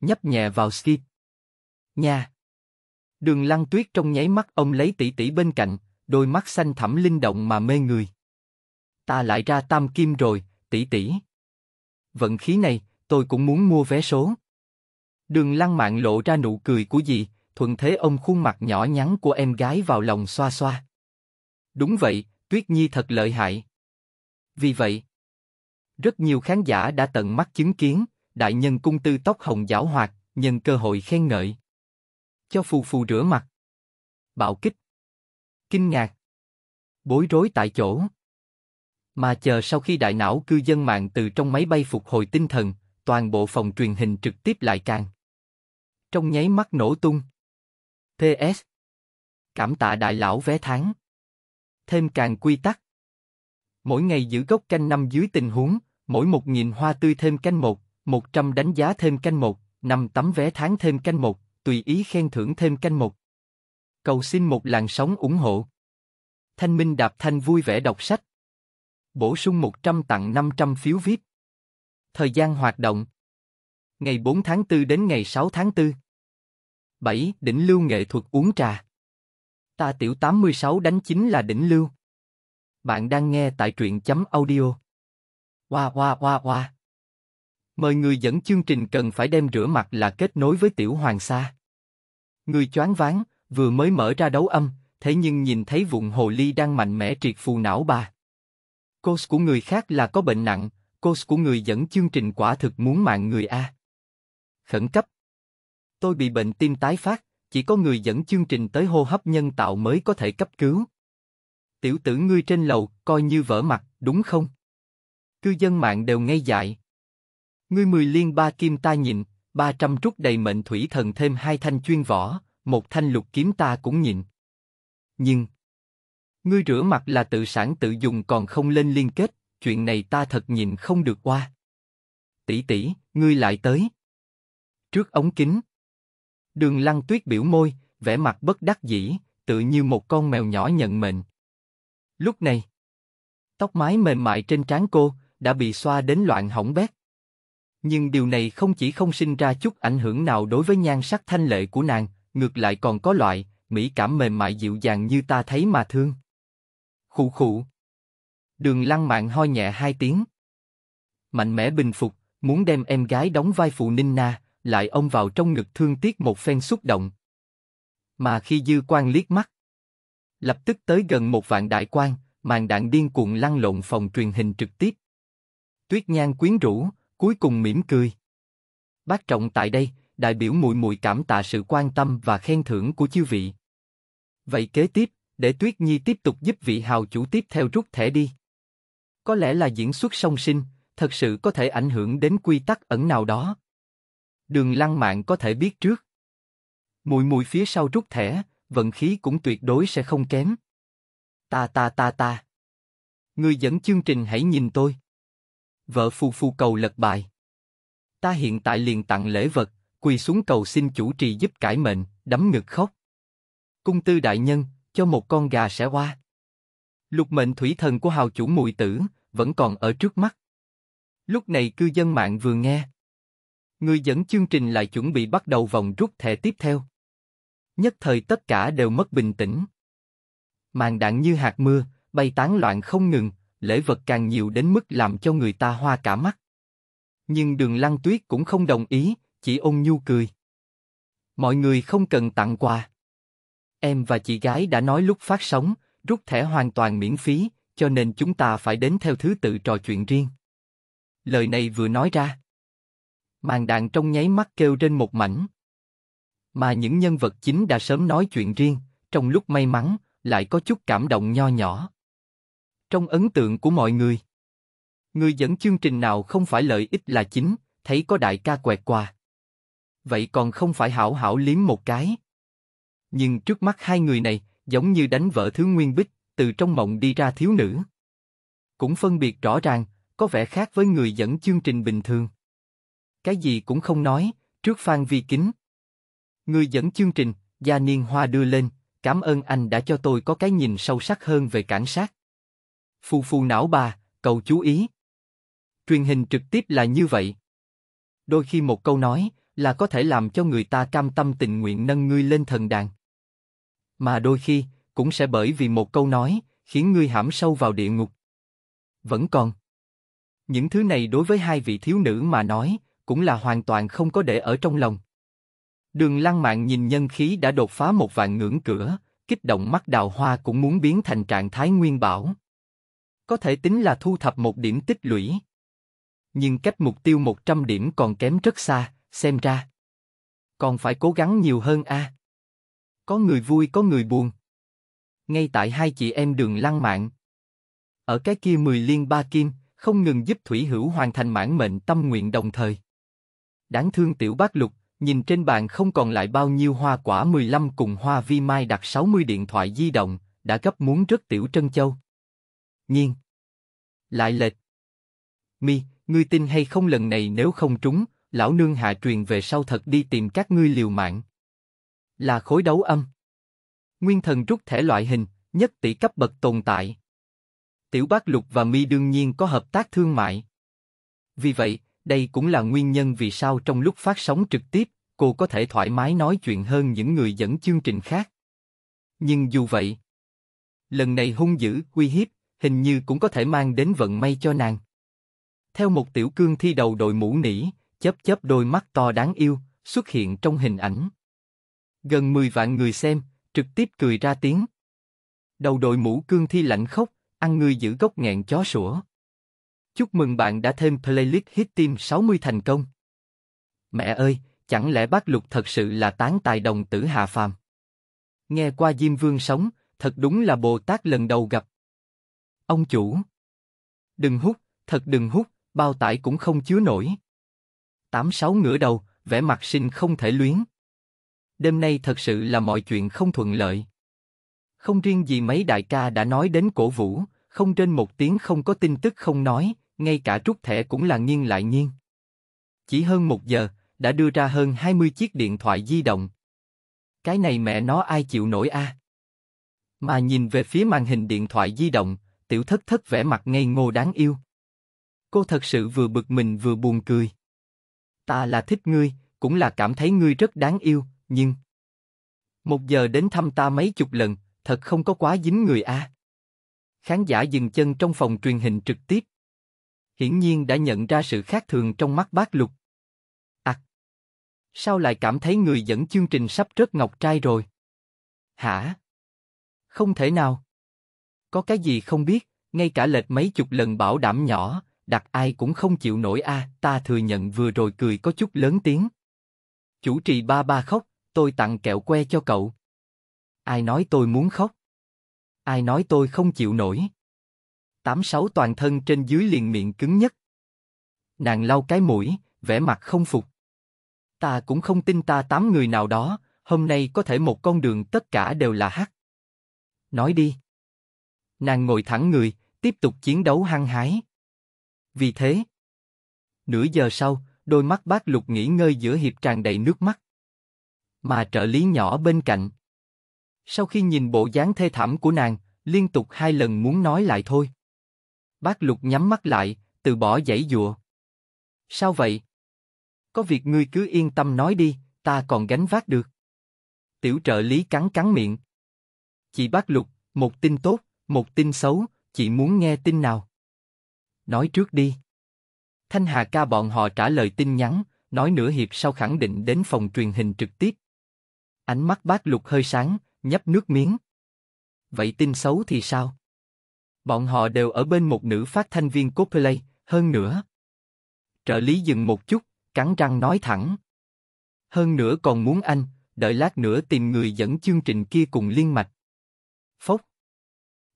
Nhấp nhẹ vào skip. Nha. Đường lăng tuyết trong nháy mắt ông lấy tỷ tỷ bên cạnh, đôi mắt xanh thẳm linh động mà mê người. Ta lại ra tam kim rồi, tỷ tỷ. Vận khí này, tôi cũng muốn mua vé số. Đường lăng mạng lộ ra nụ cười của dì, thuận thế ông khuôn mặt nhỏ nhắn của em gái vào lòng xoa xoa. Đúng vậy, Tuyết Nhi thật lợi hại. Vì vậy, rất nhiều khán giả đã tận mắt chứng kiến đại nhân cung tư tóc hồng giáo hoạt, nhân cơ hội khen ngợi. Cho phù phù rửa mặt. Bạo kích. Kinh ngạc. Bối rối tại chỗ. Mà chờ sau khi đại não cư dân mạng từ trong máy bay phục hồi tinh thần, toàn bộ phòng truyền hình trực tiếp lại càng. Trong nháy mắt nổ tung. PS. Cảm tạ đại lão vé tháng thêm càng quy tắc. Mỗi ngày giữ gốc canh năm dưới tình huống, mỗi một nghìn hoa tươi thêm canh một, một trăm đánh giá thêm canh một, năm tấm vé tháng thêm canh một, tùy ý khen thưởng thêm canh một. Cầu xin một làn sóng ủng hộ. Thanh Minh Đạp Thanh vui vẻ đọc sách. Bổ sung 100 tặng 500 phiếu VIP. Thời gian hoạt động. Ngày 4 tháng 4 đến ngày 6 tháng 4. 7. Đỉnh Lưu Nghệ Thuật uống trà. Ta tiểu 86 đánh chính là đỉnh lưu. Bạn đang nghe tại truyện chấm audio. Hoa hoa hoa hoa. Mời người dẫn chương trình cần phải đem rửa mặt là kết nối với tiểu hoàng sa. Người choáng ván vừa mới mở ra đấu âm, thế nhưng nhìn thấy vụn hồ ly đang mạnh mẽ triệt phù não bà. Cos của người khác là có bệnh nặng, cos của người dẫn chương trình quả thực muốn mạng người A. Khẩn cấp. Tôi bị bệnh tim tái phát, chỉ có người dẫn chương trình tới hô hấp nhân tạo mới có thể cấp cứu. Tiểu tử ngươi trên lầu, coi như vỡ mặt, đúng không? Cư dân mạng đều ngây dại. Ngươi mười liên ba kim ta nhịn, ba trăm trúc đầy mệnh thủy thần thêm hai thanh chuyên võ, một thanh lục kiếm ta cũng nhịn. Nhưng, ngươi rửa mặt là tự sản tự dùng còn không lên liên kết, chuyện này ta thật nhịn không được qua. Tỷ tỷ, ngươi lại tới. Trước ống kính, Đường Lăng Tuyết biểu môi, vẻ mặt bất đắc dĩ, tự như một con mèo nhỏ nhận mệnh. Lúc này, tóc mái mềm mại trên trán cô đã bị xoa đến loạn hỏng bét. Nhưng điều này không chỉ không sinh ra chút ảnh hưởng nào đối với nhan sắc thanh lệ của nàng, ngược lại còn có loại mỹ cảm mềm mại dịu dàng như ta thấy mà thương. Khụ khụ. Đường Lăng Mạn ho nhẹ hai tiếng. Mạnh mẽ bình phục, muốn đem em gái đóng vai phụ Ninh Na, lại ông vào trong ngực thương tiếc một phen xúc động. Mà khi dư quan liếc mắt, lập tức tới gần một vạn đại quan, màn đạn điên cuồng lăn lộn phòng truyền hình trực tiếp. Tuyết Nhan quyến rũ, cuối cùng mỉm cười. Bác trọng tại đây, đại biểu mùi mùi cảm tạ sự quan tâm và khen thưởng của chư vị. Vậy kế tiếp, để Tuyết Nhi tiếp tục giúp vị hào chủ tiếp theo rút thẻ đi. Có lẽ là diễn xuất song sinh, thật sự có thể ảnh hưởng đến quy tắc ẩn nào đó đường lăng mạng có thể biết trước. Mùi mùi phía sau rút thẻ, vận khí cũng tuyệt đối sẽ không kém. Ta ta ta ta. Người dẫn chương trình hãy nhìn tôi. Vợ phù phù cầu lật bài. Ta hiện tại liền tặng lễ vật, quỳ xuống cầu xin chủ trì giúp cải mệnh, đấm ngực khóc. Cung tư đại nhân, cho một con gà sẽ qua. Lục mệnh thủy thần của hào chủ mùi tử, vẫn còn ở trước mắt. Lúc này cư dân mạng vừa nghe. Người dẫn chương trình lại chuẩn bị bắt đầu vòng rút thẻ tiếp theo. Nhất thời tất cả đều mất bình tĩnh. Màn đạn như hạt mưa, bay tán loạn không ngừng, lễ vật càng nhiều đến mức làm cho người ta hoa cả mắt. Nhưng đường lăng tuyết cũng không đồng ý, chỉ ôn nhu cười. Mọi người không cần tặng quà. Em và chị gái đã nói lúc phát sóng, rút thẻ hoàn toàn miễn phí, cho nên chúng ta phải đến theo thứ tự trò chuyện riêng. Lời này vừa nói ra màn đạn trong nháy mắt kêu trên một mảnh. Mà những nhân vật chính đã sớm nói chuyện riêng, trong lúc may mắn, lại có chút cảm động nho nhỏ. Trong ấn tượng của mọi người, người dẫn chương trình nào không phải lợi ích là chính, thấy có đại ca quẹt qua. Vậy còn không phải hảo hảo liếm một cái. Nhưng trước mắt hai người này, giống như đánh vỡ thứ nguyên bích, từ trong mộng đi ra thiếu nữ. Cũng phân biệt rõ ràng, có vẻ khác với người dẫn chương trình bình thường cái gì cũng không nói, trước Phan Vi Kính. Người dẫn chương trình, Gia Niên Hoa đưa lên, cảm ơn anh đã cho tôi có cái nhìn sâu sắc hơn về cảnh sát. Phù phù não bà, cầu chú ý. Truyền hình trực tiếp là như vậy. Đôi khi một câu nói là có thể làm cho người ta cam tâm tình nguyện nâng ngươi lên thần đàn. Mà đôi khi, cũng sẽ bởi vì một câu nói, khiến ngươi hãm sâu vào địa ngục. Vẫn còn. Những thứ này đối với hai vị thiếu nữ mà nói, cũng là hoàn toàn không có để ở trong lòng. Đường lăng Mạn nhìn nhân khí đã đột phá một vạn ngưỡng cửa, kích động mắt đào hoa cũng muốn biến thành trạng thái nguyên bảo. Có thể tính là thu thập một điểm tích lũy. Nhưng cách mục tiêu 100 điểm còn kém rất xa, xem ra. Còn phải cố gắng nhiều hơn a. À. Có người vui có người buồn. Ngay tại hai chị em đường lăng Mạn, Ở cái kia mười liên ba kim, không ngừng giúp Thủy Hữu hoàn thành mãn mệnh tâm nguyện đồng thời Đáng thương tiểu bác lục, nhìn trên bàn không còn lại bao nhiêu hoa quả 15 cùng hoa vi mai đặt 60 điện thoại di động, đã gấp muốn rất tiểu trân châu. Nhiên. Lại lệch. Mi, ngươi tin hay không lần này nếu không trúng, lão nương hạ truyền về sau thật đi tìm các ngươi liều mạng. Là khối đấu âm. Nguyên thần rút thể loại hình, nhất tỷ cấp bậc tồn tại. Tiểu Bác Lục và Mi đương nhiên có hợp tác thương mại. Vì vậy, đây cũng là nguyên nhân vì sao trong lúc phát sóng trực tiếp, cô có thể thoải mái nói chuyện hơn những người dẫn chương trình khác. Nhưng dù vậy, lần này hung dữ, uy hiếp, hình như cũng có thể mang đến vận may cho nàng. Theo một tiểu cương thi đầu đội mũ nỉ, chớp chớp đôi mắt to đáng yêu, xuất hiện trong hình ảnh. Gần 10 vạn người xem, trực tiếp cười ra tiếng. Đầu đội mũ cương thi lạnh khóc ăn người giữ gốc nghẹn chó sủa. Chúc mừng bạn đã thêm playlist Hit Team 60 thành công. Mẹ ơi, chẳng lẽ bác Lục thật sự là tán tài đồng tử hạ phàm? Nghe qua Diêm Vương sống, thật đúng là Bồ Tát lần đầu gặp. Ông chủ. Đừng hút, thật đừng hút, bao tải cũng không chứa nổi. Tám sáu ngửa đầu, vẻ mặt sinh không thể luyến. Đêm nay thật sự là mọi chuyện không thuận lợi. Không riêng gì mấy đại ca đã nói đến cổ vũ, không trên một tiếng không có tin tức không nói, ngay cả trúc thẻ cũng là nghiêng lại nghiêng. Chỉ hơn một giờ, đã đưa ra hơn 20 chiếc điện thoại di động. Cái này mẹ nó ai chịu nổi a? À? Mà nhìn về phía màn hình điện thoại di động, tiểu thất thất vẻ mặt ngây ngô đáng yêu. Cô thật sự vừa bực mình vừa buồn cười. Ta là thích ngươi, cũng là cảm thấy ngươi rất đáng yêu, nhưng... Một giờ đến thăm ta mấy chục lần, thật không có quá dính người a. À. Khán giả dừng chân trong phòng truyền hình trực tiếp, hiển nhiên đã nhận ra sự khác thường trong mắt bác lục. À, sao lại cảm thấy người dẫn chương trình sắp rớt ngọc trai rồi? Hả? Không thể nào. Có cái gì không biết, ngay cả lệch mấy chục lần bảo đảm nhỏ, đặt ai cũng không chịu nổi a. ta thừa nhận vừa rồi cười có chút lớn tiếng. Chủ trì ba ba khóc, tôi tặng kẹo que cho cậu. Ai nói tôi muốn khóc? Ai nói tôi không chịu nổi? tám sáu toàn thân trên dưới liền miệng cứng nhất. Nàng lau cái mũi, vẻ mặt không phục. Ta cũng không tin ta tám người nào đó, hôm nay có thể một con đường tất cả đều là hắc. Nói đi. Nàng ngồi thẳng người, tiếp tục chiến đấu hăng hái. Vì thế, nửa giờ sau, đôi mắt bác lục nghỉ ngơi giữa hiệp tràn đầy nước mắt. Mà trợ lý nhỏ bên cạnh. Sau khi nhìn bộ dáng thê thảm của nàng, liên tục hai lần muốn nói lại thôi. Bác Lục nhắm mắt lại, từ bỏ dãy dụa. Sao vậy? Có việc ngươi cứ yên tâm nói đi, ta còn gánh vác được. Tiểu trợ lý cắn cắn miệng. Chị Bác Lục, một tin tốt, một tin xấu, chị muốn nghe tin nào? Nói trước đi. Thanh Hà ca bọn họ trả lời tin nhắn, nói nửa hiệp sau khẳng định đến phòng truyền hình trực tiếp. Ánh mắt bác lục hơi sáng, nhấp nước miếng. Vậy tin xấu thì sao? Bọn họ đều ở bên một nữ phát thanh viên cosplay, hơn nữa. Trợ lý dừng một chút, cắn răng nói thẳng. Hơn nữa còn muốn anh, đợi lát nữa tìm người dẫn chương trình kia cùng liên mạch. Phốc.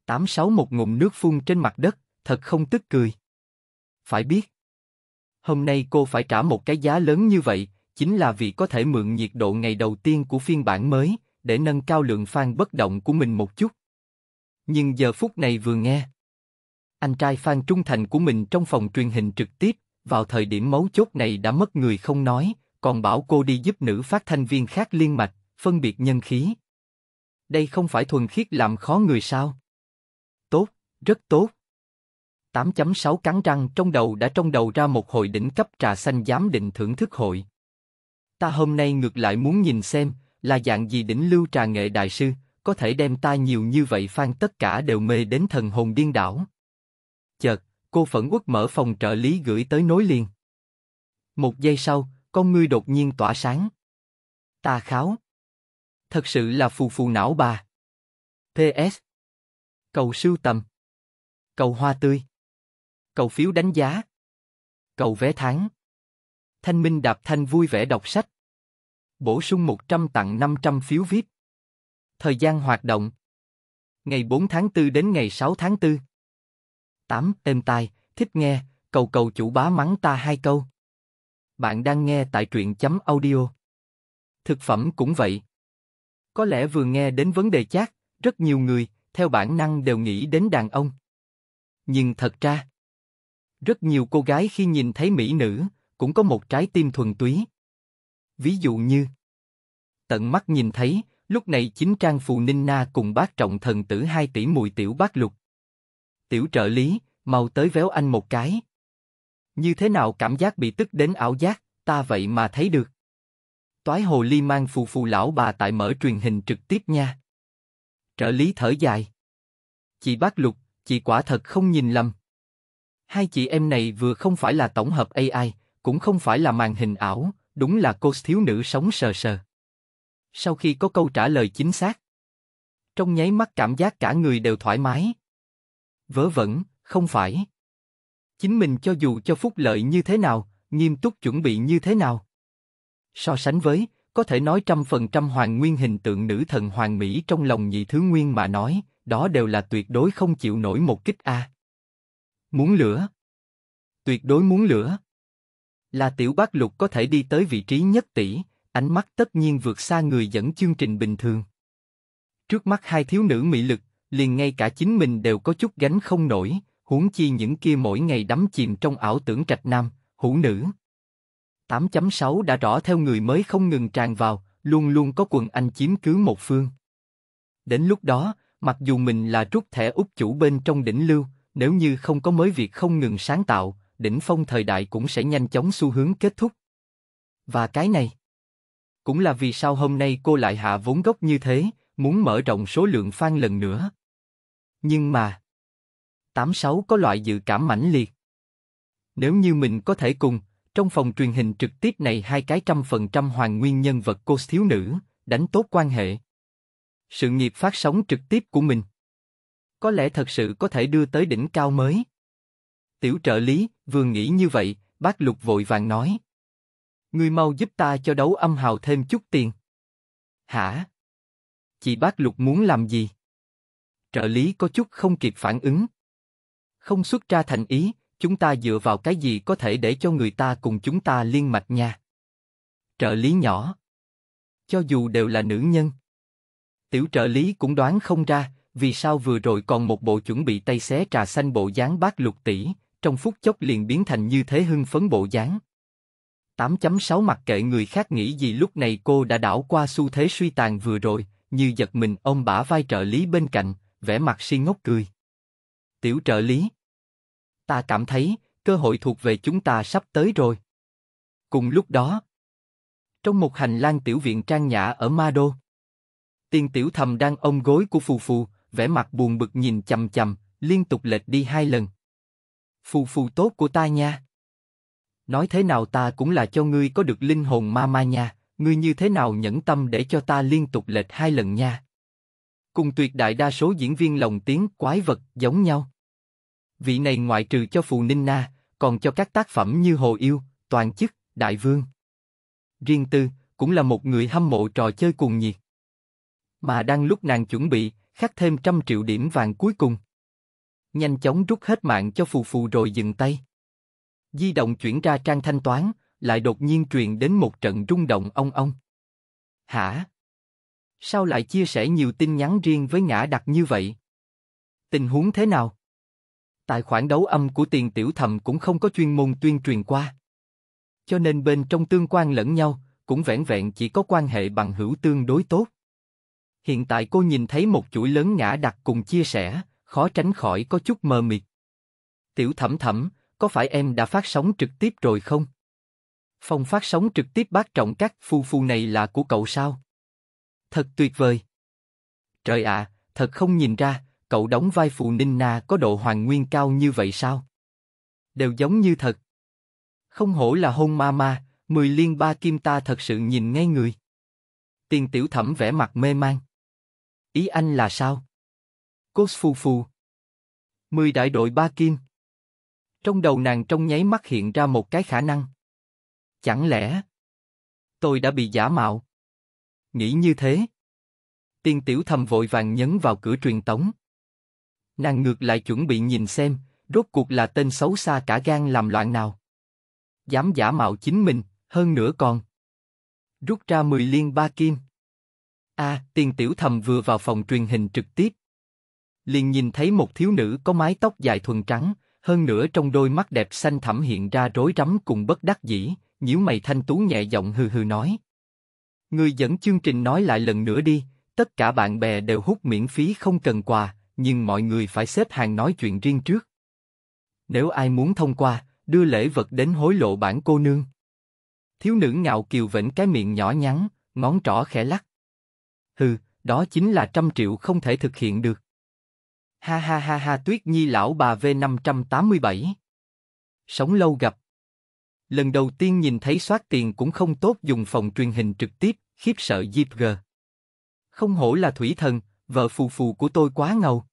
Tám sáu một ngụm nước phun trên mặt đất, thật không tức cười. Phải biết. Hôm nay cô phải trả một cái giá lớn như vậy, chính là vì có thể mượn nhiệt độ ngày đầu tiên của phiên bản mới, để nâng cao lượng fan bất động của mình một chút. Nhưng giờ phút này vừa nghe. Anh trai Phan Trung Thành của mình trong phòng truyền hình trực tiếp, vào thời điểm mấu chốt này đã mất người không nói, còn bảo cô đi giúp nữ phát thanh viên khác liên mạch, phân biệt nhân khí. Đây không phải thuần khiết làm khó người sao? Tốt, rất tốt. 8.6 cắn răng trong đầu đã trong đầu ra một hội đỉnh cấp trà xanh giám định thưởng thức hội. Ta hôm nay ngược lại muốn nhìn xem là dạng gì đỉnh lưu trà nghệ đại sư, có thể đem ta nhiều như vậy phan tất cả đều mê đến thần hồn điên đảo. Chợt, cô Phẫn Quốc mở phòng trợ lý gửi tới nối liền. Một giây sau, con ngươi đột nhiên tỏa sáng. Ta kháo. Thật sự là phù phù não bà. PS. Cầu sưu tầm. Cầu hoa tươi. Cầu phiếu đánh giá. Cầu vé tháng. Thanh Minh Đạp Thanh vui vẻ đọc sách. Bổ sung 100 tặng 500 phiếu viết Thời gian hoạt động Ngày 4 tháng 4 đến ngày 6 tháng 4 8. Êm tai, thích nghe, cầu cầu chủ bá mắng ta hai câu. Bạn đang nghe tại truyện chấm audio. Thực phẩm cũng vậy. Có lẽ vừa nghe đến vấn đề chát, rất nhiều người, theo bản năng đều nghĩ đến đàn ông. Nhưng thật ra, rất nhiều cô gái khi nhìn thấy mỹ nữ, cũng có một trái tim thuần túy. Ví dụ như, tận mắt nhìn thấy, Lúc này chính trang phù Ninh Na cùng bác trọng thần tử hai tỷ mùi tiểu bác lục. Tiểu trợ lý, mau tới véo anh một cái. Như thế nào cảm giác bị tức đến ảo giác, ta vậy mà thấy được. Toái hồ ly mang phù phù lão bà tại mở truyền hình trực tiếp nha. Trợ lý thở dài. Chị bác lục, chị quả thật không nhìn lầm. Hai chị em này vừa không phải là tổng hợp AI, cũng không phải là màn hình ảo, đúng là cô thiếu nữ sống sờ sờ. Sau khi có câu trả lời chính xác, trong nháy mắt cảm giác cả người đều thoải mái. Vớ vẩn, không phải. Chính mình cho dù cho phúc lợi như thế nào, nghiêm túc chuẩn bị như thế nào. So sánh với, có thể nói trăm phần trăm hoàng nguyên hình tượng nữ thần hoàng mỹ trong lòng nhị thứ nguyên mà nói, đó đều là tuyệt đối không chịu nổi một kích a. Muốn lửa. Tuyệt đối muốn lửa. Là tiểu bác lục có thể đi tới vị trí nhất tỷ, ánh mắt tất nhiên vượt xa người dẫn chương trình bình thường. Trước mắt hai thiếu nữ mỹ lực, liền ngay cả chính mình đều có chút gánh không nổi, huống chi những kia mỗi ngày đắm chìm trong ảo tưởng trạch nam, hữu nữ. 8.6 đã rõ theo người mới không ngừng tràn vào, luôn luôn có quần anh chiếm cứ một phương. Đến lúc đó, mặc dù mình là rút thẻ út chủ bên trong đỉnh lưu, nếu như không có mới việc không ngừng sáng tạo, đỉnh phong thời đại cũng sẽ nhanh chóng xu hướng kết thúc. Và cái này cũng là vì sao hôm nay cô lại hạ vốn gốc như thế, muốn mở rộng số lượng fan lần nữa. Nhưng mà, 86 có loại dự cảm mãnh liệt. Nếu như mình có thể cùng, trong phòng truyền hình trực tiếp này hai cái trăm phần trăm hoàn nguyên nhân vật cô thiếu nữ, đánh tốt quan hệ. Sự nghiệp phát sóng trực tiếp của mình. Có lẽ thật sự có thể đưa tới đỉnh cao mới. Tiểu trợ lý, vừa nghĩ như vậy, bác Lục vội vàng nói ngươi mau giúp ta cho đấu âm hào thêm chút tiền. Hả? Chị bác lục muốn làm gì? Trợ lý có chút không kịp phản ứng. Không xuất ra thành ý, chúng ta dựa vào cái gì có thể để cho người ta cùng chúng ta liên mạch nha? Trợ lý nhỏ. Cho dù đều là nữ nhân. Tiểu trợ lý cũng đoán không ra, vì sao vừa rồi còn một bộ chuẩn bị tay xé trà xanh bộ dáng bác lục tỷ, trong phút chốc liền biến thành như thế hưng phấn bộ dáng. 8.6 mặc kệ người khác nghĩ gì lúc này cô đã đảo qua xu thế suy tàn vừa rồi, như giật mình ông bả vai trợ lý bên cạnh, vẻ mặt si ngốc cười. Tiểu trợ lý. Ta cảm thấy, cơ hội thuộc về chúng ta sắp tới rồi. Cùng lúc đó, trong một hành lang tiểu viện trang nhã ở Ma Đô, tiền tiểu thầm đang ôm gối của Phù Phù, vẻ mặt buồn bực nhìn chầm chầm, liên tục lệch đi hai lần. Phù Phù tốt của ta nha nói thế nào ta cũng là cho ngươi có được linh hồn ma ma nha, ngươi như thế nào nhẫn tâm để cho ta liên tục lệch hai lần nha. Cùng tuyệt đại đa số diễn viên lồng tiếng quái vật giống nhau. Vị này ngoại trừ cho Phù Ninh Na, còn cho các tác phẩm như Hồ Yêu, Toàn Chức, Đại Vương. Riêng tư, cũng là một người hâm mộ trò chơi cuồng nhiệt. Mà đang lúc nàng chuẩn bị, khắc thêm trăm triệu điểm vàng cuối cùng. Nhanh chóng rút hết mạng cho Phù Phù rồi dừng tay di động chuyển ra trang thanh toán, lại đột nhiên truyền đến một trận rung động ông ông. Hả? Sao lại chia sẻ nhiều tin nhắn riêng với ngã đặc như vậy? Tình huống thế nào? Tài khoản đấu âm của tiền tiểu thầm cũng không có chuyên môn tuyên truyền qua. Cho nên bên trong tương quan lẫn nhau, cũng vẹn vẹn chỉ có quan hệ bằng hữu tương đối tốt. Hiện tại cô nhìn thấy một chuỗi lớn ngã đặc cùng chia sẻ, khó tránh khỏi có chút mờ mịt. Tiểu thẩm thẩm, có phải em đã phát sóng trực tiếp rồi không? Phòng phát sóng trực tiếp bác trọng các phu phu này là của cậu sao? Thật tuyệt vời. Trời ạ, à, thật không nhìn ra, cậu đóng vai phụ Ninh Na có độ hoàn nguyên cao như vậy sao? Đều giống như thật. Không hổ là hôn ma ma, mười liên ba kim ta thật sự nhìn ngay người. Tiền tiểu thẩm vẻ mặt mê mang. Ý anh là sao? Cốt phu phu. Mười đại đội ba kim. Trong đầu nàng trong nháy mắt hiện ra một cái khả năng. Chẳng lẽ tôi đã bị giả mạo? Nghĩ như thế. Tiên tiểu thầm vội vàng nhấn vào cửa truyền tống. Nàng ngược lại chuẩn bị nhìn xem, rốt cuộc là tên xấu xa cả gan làm loạn nào. Dám giả mạo chính mình, hơn nữa còn. Rút ra mười liên ba kim. A, à, tiền tiểu thầm vừa vào phòng truyền hình trực tiếp. Liền nhìn thấy một thiếu nữ có mái tóc dài thuần trắng, hơn nữa trong đôi mắt đẹp xanh thẳm hiện ra rối rắm cùng bất đắc dĩ, nhíu mày thanh tú nhẹ giọng hừ hừ nói. Người dẫn chương trình nói lại lần nữa đi, tất cả bạn bè đều hút miễn phí không cần quà, nhưng mọi người phải xếp hàng nói chuyện riêng trước. Nếu ai muốn thông qua, đưa lễ vật đến hối lộ bản cô nương. Thiếu nữ ngạo kiều vẫn cái miệng nhỏ nhắn, ngón trỏ khẽ lắc. Hừ, đó chính là trăm triệu không thể thực hiện được. Ha ha ha ha Tuyết Nhi lão bà V587. Sống lâu gặp. Lần đầu tiên nhìn thấy soát tiền cũng không tốt dùng phòng truyền hình trực tiếp, khiếp sợ Diệp G. Không hổ là thủy thần, vợ phù phù của tôi quá ngầu.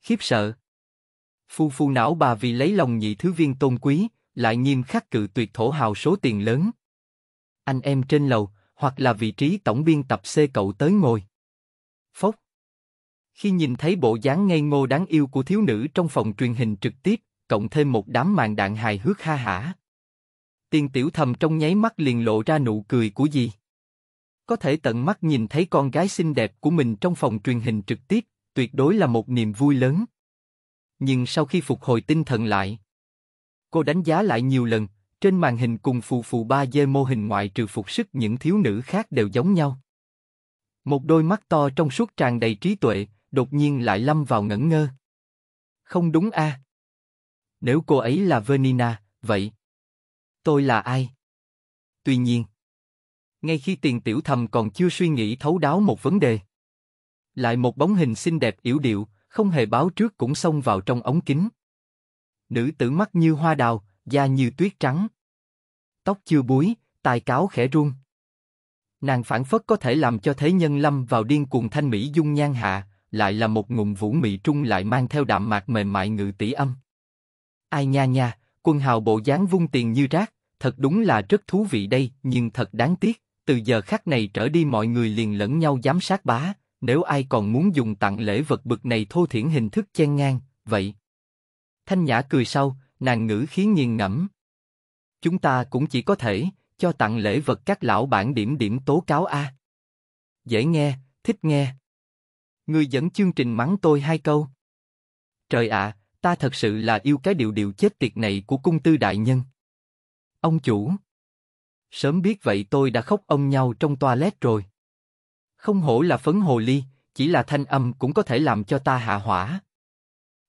Khiếp sợ. Phù phù não bà vì lấy lòng nhị thứ viên tôn quý, lại nghiêm khắc cự tuyệt thổ hào số tiền lớn. Anh em trên lầu, hoặc là vị trí tổng biên tập C cậu tới ngồi. Phốc. Khi nhìn thấy bộ dáng ngây ngô đáng yêu của thiếu nữ trong phòng truyền hình trực tiếp, cộng thêm một đám màn đạn hài hước ha hả. tiên tiểu thầm trong nháy mắt liền lộ ra nụ cười của gì. Có thể tận mắt nhìn thấy con gái xinh đẹp của mình trong phòng truyền hình trực tiếp, tuyệt đối là một niềm vui lớn. Nhưng sau khi phục hồi tinh thần lại, cô đánh giá lại nhiều lần, trên màn hình cùng phù phù ba dê mô hình ngoại trừ phục sức những thiếu nữ khác đều giống nhau. Một đôi mắt to trong suốt tràn đầy trí tuệ, đột nhiên lại lâm vào ngẩn ngơ. Không đúng a? Nếu cô ấy là Vernina, vậy tôi là ai? Tuy nhiên, ngay khi tiền tiểu thầm còn chưa suy nghĩ thấu đáo một vấn đề, lại một bóng hình xinh đẹp yếu điệu, không hề báo trước cũng xông vào trong ống kính. Nữ tử mắt như hoa đào, da như tuyết trắng, tóc chưa búi, tài cáo khẽ run. Nàng phản phất có thể làm cho thế nhân lâm vào điên cuồng thanh mỹ dung nhan hạ, lại là một ngụm vũ mị trung lại mang theo đạm mạc mềm mại ngự tỷ âm. Ai nha nha, quân hào bộ dáng vung tiền như rác, thật đúng là rất thú vị đây, nhưng thật đáng tiếc, từ giờ khắc này trở đi mọi người liền lẫn nhau giám sát bá, nếu ai còn muốn dùng tặng lễ vật bực này thô thiển hình thức chen ngang, vậy. Thanh Nhã cười sau, nàng ngữ khí nghiêng ngẫm. Chúng ta cũng chỉ có thể, cho tặng lễ vật các lão bản điểm điểm tố cáo a. Dễ nghe, thích nghe. Ngươi dẫn chương trình mắng tôi hai câu. Trời ạ, ta thật sự là yêu cái điệu điệu chết tiệt này của cung tư đại nhân. Ông chủ. Sớm biết vậy tôi đã khóc ông nhau trong toilet rồi. Không hổ là phấn hồ ly, chỉ là thanh âm cũng có thể làm cho ta hạ hỏa.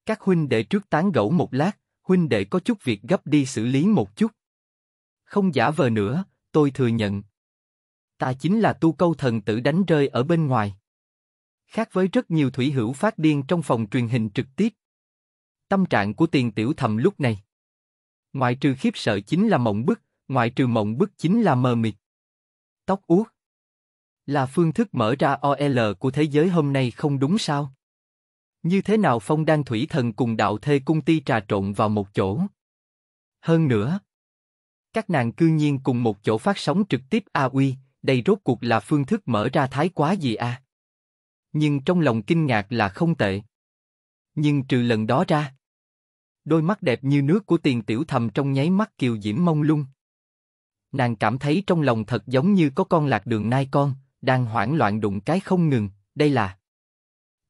Các huynh đệ trước tán gẫu một lát, huynh đệ có chút việc gấp đi xử lý một chút. Không giả vờ nữa, tôi thừa nhận. Ta chính là tu câu thần tử đánh rơi ở bên ngoài. Khác với rất nhiều thủy hữu phát điên trong phòng truyền hình trực tiếp. Tâm trạng của tiền tiểu thầm lúc này. Ngoại trừ khiếp sợ chính là mộng bức, ngoại trừ mộng bức chính là mờ mịt. Tóc uốt. Là phương thức mở ra OL của thế giới hôm nay không đúng sao? Như thế nào Phong Đan Thủy Thần cùng đạo thê cung ti trà trộn vào một chỗ? Hơn nữa, các nàng cư nhiên cùng một chỗ phát sóng trực tiếp a à uy, đây rốt cuộc là phương thức mở ra thái quá gì a? À? nhưng trong lòng kinh ngạc là không tệ. Nhưng trừ lần đó ra, đôi mắt đẹp như nước của tiền tiểu thầm trong nháy mắt kiều diễm mông lung. Nàng cảm thấy trong lòng thật giống như có con lạc đường nai con, đang hoảng loạn đụng cái không ngừng, đây là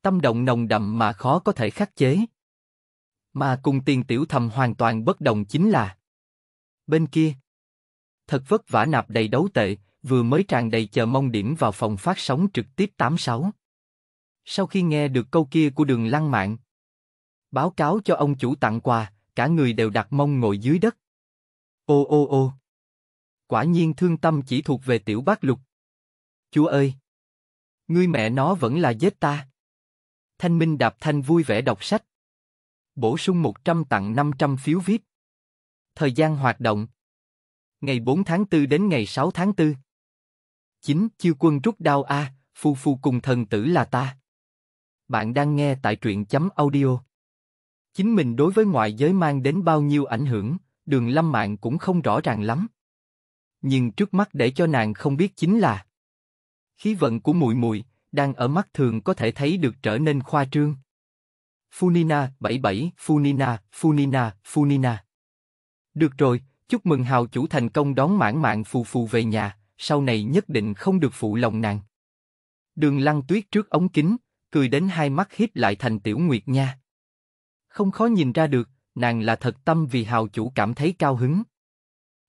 tâm động nồng đậm mà khó có thể khắc chế. Mà cùng tiền tiểu thầm hoàn toàn bất đồng chính là bên kia. Thật vất vả nạp đầy đấu tệ, vừa mới tràn đầy chờ mong điểm vào phòng phát sóng trực tiếp 86. Sau khi nghe được câu kia của đường lăng mạng, báo cáo cho ông chủ tặng quà, cả người đều đặt mông ngồi dưới đất. Ô ô ô! Quả nhiên thương tâm chỉ thuộc về tiểu bác lục. Chúa ơi! Ngươi mẹ nó vẫn là giết ta. Thanh Minh đạp thanh vui vẻ đọc sách. Bổ sung 100 tặng 500 phiếu VIP. Thời gian hoạt động. Ngày 4 tháng 4 đến ngày 6 tháng 4. 9. Chiêu quân rút đao A, à, phu phù cùng thần tử là ta. Bạn đang nghe tại truyện chấm audio. Chính mình đối với ngoại giới mang đến bao nhiêu ảnh hưởng, đường lâm mạng cũng không rõ ràng lắm. Nhưng trước mắt để cho nàng không biết chính là khí vận của mùi mùi đang ở mắt thường có thể thấy được trở nên khoa trương. Funina 77, Funina, Funina, Funina. Được rồi, chúc mừng hào chủ thành công đón mãn mạng phù phù về nhà, sau này nhất định không được phụ lòng nàng. Đường lăng tuyết trước ống kính, cười đến hai mắt hiếp lại thành Tiểu Nguyệt Nha. Không khó nhìn ra được, nàng là thật tâm vì hào chủ cảm thấy cao hứng.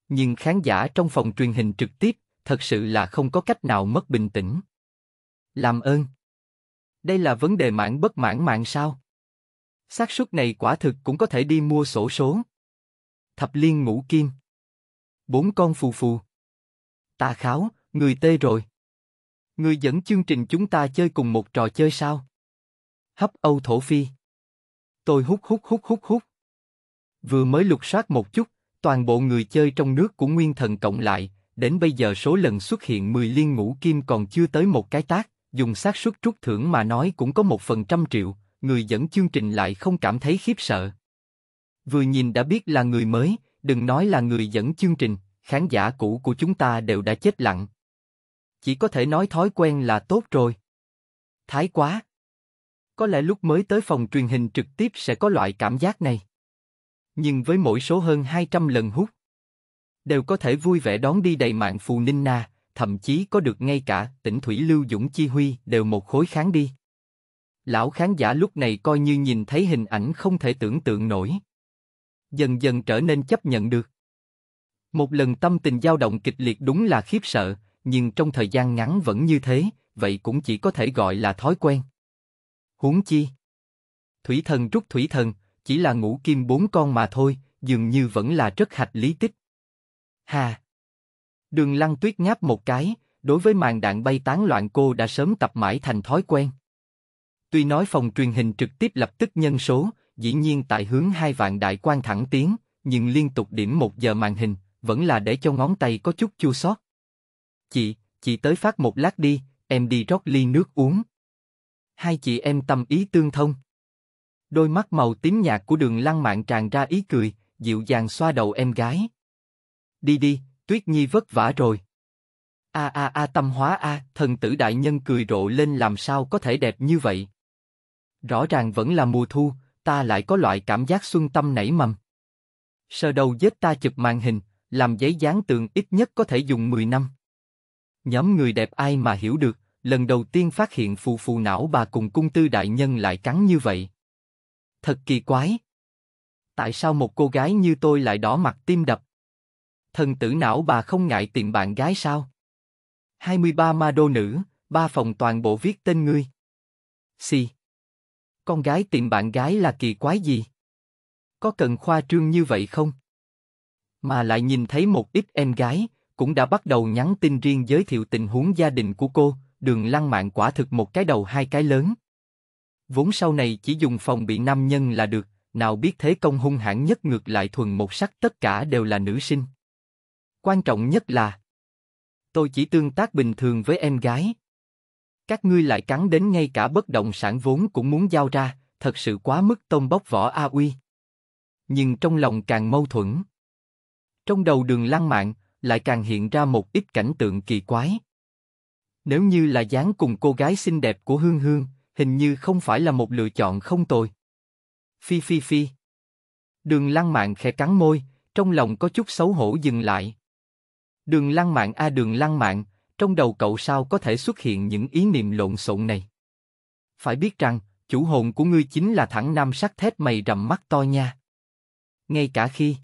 Nhưng khán giả trong phòng truyền hình trực tiếp, thật sự là không có cách nào mất bình tĩnh. Làm ơn. Đây là vấn đề mãn bất mãn mạng sao? xác suất này quả thực cũng có thể đi mua sổ số. Thập liên ngũ kim. Bốn con phù phù. Ta kháo, người tê rồi. Người dẫn chương trình chúng ta chơi cùng một trò chơi sao? Hấp Âu Thổ Phi. Tôi hút hút hút hút hút. Vừa mới lục soát một chút, toàn bộ người chơi trong nước của Nguyên Thần cộng lại, đến bây giờ số lần xuất hiện 10 liên ngũ kim còn chưa tới một cái tác, dùng xác suất trút thưởng mà nói cũng có một phần trăm triệu, người dẫn chương trình lại không cảm thấy khiếp sợ. Vừa nhìn đã biết là người mới, đừng nói là người dẫn chương trình, khán giả cũ của chúng ta đều đã chết lặng chỉ có thể nói thói quen là tốt rồi. Thái quá. Có lẽ lúc mới tới phòng truyền hình trực tiếp sẽ có loại cảm giác này. Nhưng với mỗi số hơn 200 lần hút, đều có thể vui vẻ đón đi đầy mạng phù ninh na, thậm chí có được ngay cả tỉnh Thủy Lưu Dũng Chi Huy đều một khối kháng đi. Lão khán giả lúc này coi như nhìn thấy hình ảnh không thể tưởng tượng nổi. Dần dần trở nên chấp nhận được. Một lần tâm tình dao động kịch liệt đúng là khiếp sợ, nhưng trong thời gian ngắn vẫn như thế, vậy cũng chỉ có thể gọi là thói quen. Huống chi, thủy thần rút thủy thần, chỉ là ngũ kim bốn con mà thôi, dường như vẫn là rất hạch lý tích. Hà! Đường lăng tuyết ngáp một cái, đối với màn đạn bay tán loạn cô đã sớm tập mãi thành thói quen. Tuy nói phòng truyền hình trực tiếp lập tức nhân số, dĩ nhiên tại hướng hai vạn đại quan thẳng tiến, nhưng liên tục điểm một giờ màn hình, vẫn là để cho ngón tay có chút chua xót. Chị, chị tới phát một lát đi, em đi rót ly nước uống. Hai chị em tâm ý tương thông. Đôi mắt màu tím nhạt của đường lăng mạn tràn ra ý cười, dịu dàng xoa đầu em gái. Đi đi, Tuyết Nhi vất vả rồi. A a a tâm hóa a, thần tử đại nhân cười rộ lên làm sao có thể đẹp như vậy. Rõ ràng vẫn là mùa thu, ta lại có loại cảm giác xuân tâm nảy mầm. sơ đầu dết ta chụp màn hình, làm giấy dán tường ít nhất có thể dùng 10 năm. Nhóm người đẹp ai mà hiểu được, lần đầu tiên phát hiện phù phù não bà cùng cung tư đại nhân lại cắn như vậy. Thật kỳ quái. Tại sao một cô gái như tôi lại đỏ mặt tim đập? Thần tử não bà không ngại tìm bạn gái sao? 23 ma đô nữ, ba phòng toàn bộ viết tên ngươi. Si. Con gái tìm bạn gái là kỳ quái gì? Có cần khoa trương như vậy không? Mà lại nhìn thấy một ít em gái, cũng đã bắt đầu nhắn tin riêng giới thiệu tình huống gia đình của cô, đường lăng Mạn quả thực một cái đầu hai cái lớn. Vốn sau này chỉ dùng phòng bị nam nhân là được, nào biết thế công hung hãn nhất ngược lại thuần một sắc tất cả đều là nữ sinh. Quan trọng nhất là Tôi chỉ tương tác bình thường với em gái. Các ngươi lại cắn đến ngay cả bất động sản vốn cũng muốn giao ra, thật sự quá mức tông bóc vỏ A uy. Nhưng trong lòng càng mâu thuẫn. Trong đầu đường Lăng mạng, lại càng hiện ra một ít cảnh tượng kỳ quái. Nếu như là dáng cùng cô gái xinh đẹp của Hương Hương, hình như không phải là một lựa chọn không tồi. Phi phi phi. Đường lăng Mạn khẽ cắn môi, trong lòng có chút xấu hổ dừng lại. Đường lăng Mạn a đường lăng Mạn, trong đầu cậu sao có thể xuất hiện những ý niệm lộn xộn này? Phải biết rằng, chủ hồn của ngươi chính là thẳng nam sắc thép mày rậm mắt to nha. Ngay cả khi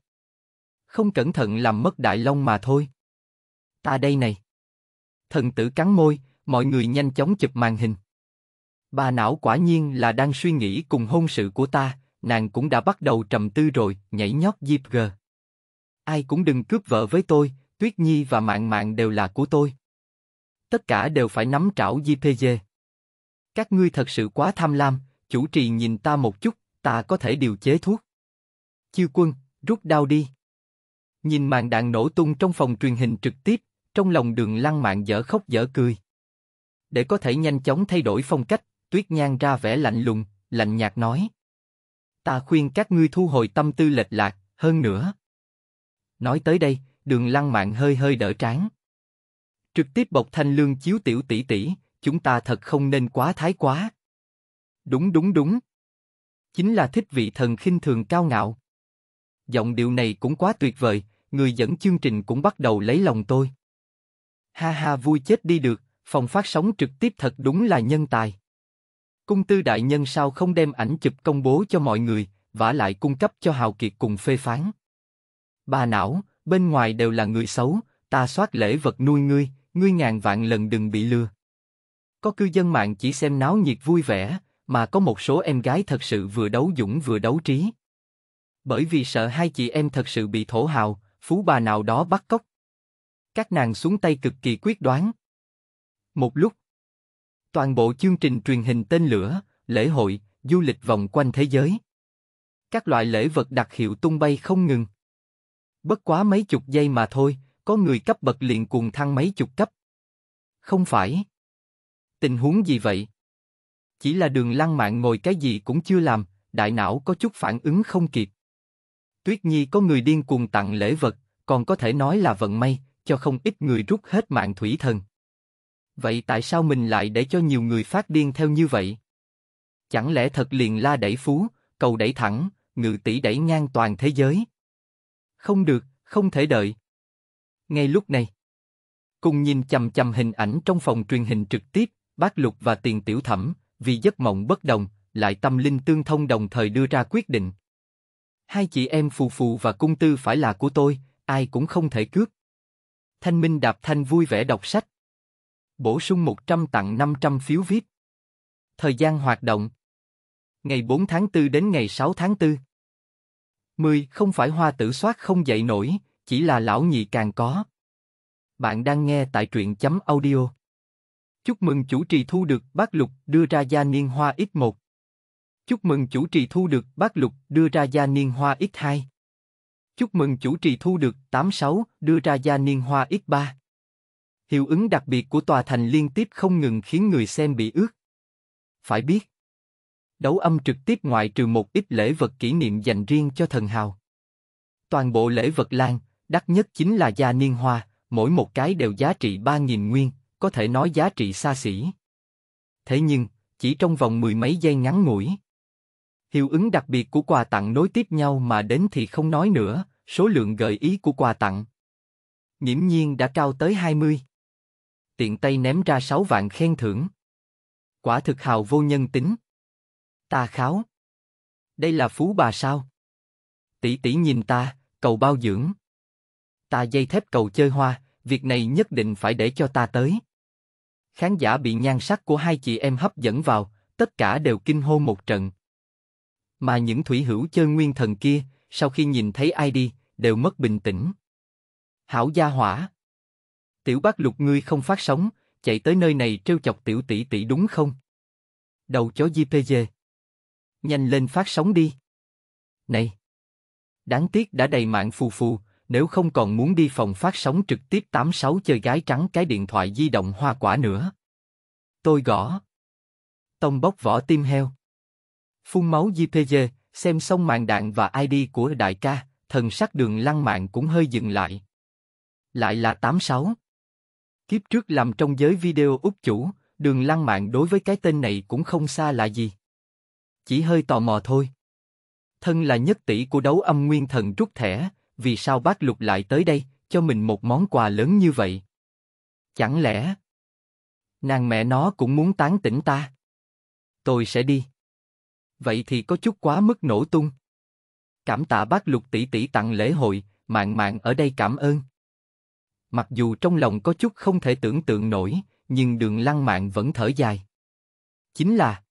không cẩn thận làm mất đại long mà thôi. Ta đây này. Thần tử cắn môi, mọi người nhanh chóng chụp màn hình. Bà não quả nhiên là đang suy nghĩ cùng hôn sự của ta, nàng cũng đã bắt đầu trầm tư rồi, nhảy nhót dịp gờ. Ai cũng đừng cướp vợ với tôi, Tuyết Nhi và Mạng Mạng đều là của tôi. Tất cả đều phải nắm trảo GPG. Các ngươi thật sự quá tham lam, chủ trì nhìn ta một chút, ta có thể điều chế thuốc. Chiêu quân, rút đau đi. Nhìn màn đạn nổ tung trong phòng truyền hình trực tiếp, trong lòng đường lăng Mạn dở khóc dở cười. Để có thể nhanh chóng thay đổi phong cách, tuyết nhan ra vẻ lạnh lùng, lạnh nhạt nói. Ta khuyên các ngươi thu hồi tâm tư lệch lạc, hơn nữa. Nói tới đây, đường lăng Mạn hơi hơi đỡ trán. Trực tiếp bộc thanh lương chiếu tiểu tỷ tỷ, chúng ta thật không nên quá thái quá. Đúng đúng đúng. Chính là thích vị thần khinh thường cao ngạo. Giọng điệu này cũng quá tuyệt vời, người dẫn chương trình cũng bắt đầu lấy lòng tôi. Ha ha vui chết đi được, phòng phát sóng trực tiếp thật đúng là nhân tài. Cung tư đại nhân sao không đem ảnh chụp công bố cho mọi người, vả lại cung cấp cho Hào Kiệt cùng phê phán. Bà não, bên ngoài đều là người xấu, ta soát lễ vật nuôi ngươi, ngươi ngàn vạn lần đừng bị lừa. Có cư dân mạng chỉ xem náo nhiệt vui vẻ, mà có một số em gái thật sự vừa đấu dũng vừa đấu trí. Bởi vì sợ hai chị em thật sự bị thổ hào, phú bà nào đó bắt cóc. Các nàng xuống tay cực kỳ quyết đoán. Một lúc, toàn bộ chương trình truyền hình tên lửa, lễ hội, du lịch vòng quanh thế giới. Các loại lễ vật đặc hiệu tung bay không ngừng. Bất quá mấy chục giây mà thôi, có người cấp bậc liền cuồng thăng mấy chục cấp. Không phải. Tình huống gì vậy? Chỉ là đường lăng mạng ngồi cái gì cũng chưa làm, đại não có chút phản ứng không kịp. Tuyết Nhi có người điên cuồng tặng lễ vật, còn có thể nói là vận may, cho không ít người rút hết mạng thủy thần. Vậy tại sao mình lại để cho nhiều người phát điên theo như vậy? Chẳng lẽ thật liền la đẩy phú, cầu đẩy thẳng, ngự tỷ đẩy ngang toàn thế giới? Không được, không thể đợi. Ngay lúc này, cùng nhìn chầm chầm hình ảnh trong phòng truyền hình trực tiếp, bác Lục và Tiền Tiểu Thẩm, vì giấc mộng bất đồng, lại tâm linh tương thông đồng thời đưa ra quyết định. Hai chị em phù phù và cung tư phải là của tôi, ai cũng không thể cướp. Thanh Minh Đạp Thanh vui vẻ đọc sách. Bổ sung 100 tặng 500 phiếu VIP. Thời gian hoạt động Ngày 4 tháng 4 đến ngày 6 tháng 4 10. Không phải hoa tử soát không dậy nổi, chỉ là lão nhị càng có. Bạn đang nghe tại truyện chấm audio. Chúc mừng chủ trì thu được bác lục đưa ra gia niên hoa ít một Chúc mừng chủ trì thu được bát lục đưa ra gia niên hoa X2. Chúc mừng chủ trì thu được 86 đưa ra gia niên hoa X3. Hiệu ứng đặc biệt của tòa thành liên tiếp không ngừng khiến người xem bị ướt. Phải biết, đấu âm trực tiếp ngoại trừ một ít lễ vật kỷ niệm dành riêng cho thần hào. Toàn bộ lễ vật lan, đắt nhất chính là gia niên hoa, mỗi một cái đều giá trị 3.000 nguyên, có thể nói giá trị xa xỉ. Thế nhưng, chỉ trong vòng mười mấy giây ngắn ngủi, Hiệu ứng đặc biệt của quà tặng nối tiếp nhau mà đến thì không nói nữa, số lượng gợi ý của quà tặng. Nghiễm nhiên đã cao tới 20. Tiện tay ném ra 6 vạn khen thưởng. Quả thực hào vô nhân tính. Ta kháo. Đây là phú bà sao? Tỷ tỷ nhìn ta, cầu bao dưỡng. Ta dây thép cầu chơi hoa, việc này nhất định phải để cho ta tới. Khán giả bị nhan sắc của hai chị em hấp dẫn vào, tất cả đều kinh hô một trận, mà những thủy hữu chơi nguyên thần kia, sau khi nhìn thấy ai đi, đều mất bình tĩnh. Hảo gia hỏa. Tiểu bác lục ngươi không phát sóng, chạy tới nơi này trêu chọc tiểu tỷ tỷ đúng không? Đầu chó JPG. Nhanh lên phát sóng đi. Này. Đáng tiếc đã đầy mạng phù phù, nếu không còn muốn đi phòng phát sóng trực tiếp 86 chơi gái trắng cái điện thoại di động hoa quả nữa. Tôi gõ. Tông bốc vỏ tim heo. Phun máu JPG, xem xong mạng đạn và ID của đại ca, thần sắc đường lăng mạng cũng hơi dừng lại. Lại là 86. Kiếp trước làm trong giới video úp chủ, đường lăng mạng đối với cái tên này cũng không xa là gì. Chỉ hơi tò mò thôi. Thân là nhất tỷ của đấu âm nguyên thần rút thẻ, vì sao bác lục lại tới đây, cho mình một món quà lớn như vậy? Chẳng lẽ... Nàng mẹ nó cũng muốn tán tỉnh ta? Tôi sẽ đi vậy thì có chút quá mức nổ tung. Cảm tạ bác lục tỷ tỷ tặng lễ hội, mạng mạng ở đây cảm ơn. Mặc dù trong lòng có chút không thể tưởng tượng nổi, nhưng đường lăng mạng vẫn thở dài. Chính là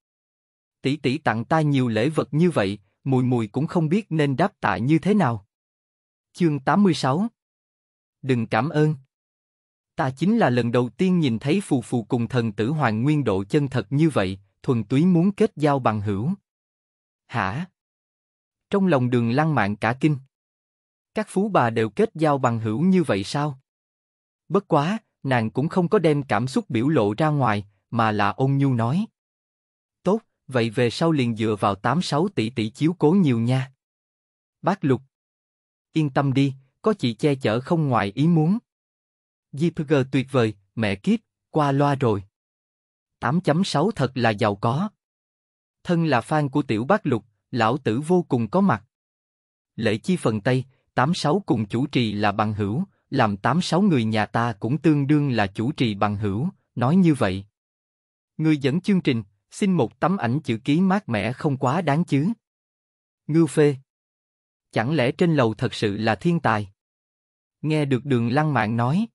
tỷ tỷ tặng ta nhiều lễ vật như vậy, mùi mùi cũng không biết nên đáp tạ như thế nào. Chương 86 Đừng cảm ơn Ta chính là lần đầu tiên nhìn thấy phù phù cùng thần tử hoàng nguyên độ chân thật như vậy, thuần túy muốn kết giao bằng hữu hả? Trong lòng đường lăng mạn cả kinh. Các phú bà đều kết giao bằng hữu như vậy sao? Bất quá, nàng cũng không có đem cảm xúc biểu lộ ra ngoài, mà là ôn nhu nói. Tốt, vậy về sau liền dựa vào 8-6 tỷ tỷ chiếu cố nhiều nha. Bác Lục. Yên tâm đi, có chị che chở không ngoài ý muốn. Jipger tuyệt vời, mẹ kiếp, qua loa rồi. 8.6 thật là giàu có thân là fan của Tiểu Bác Lục, lão tử vô cùng có mặt. Lễ chi phần Tây, 86 cùng chủ trì là bằng hữu, làm 86 người nhà ta cũng tương đương là chủ trì bằng hữu, nói như vậy. Người dẫn chương trình, xin một tấm ảnh chữ ký mát mẻ không quá đáng chứ. ngư phê. Chẳng lẽ trên lầu thật sự là thiên tài? Nghe được đường lăng mạng nói.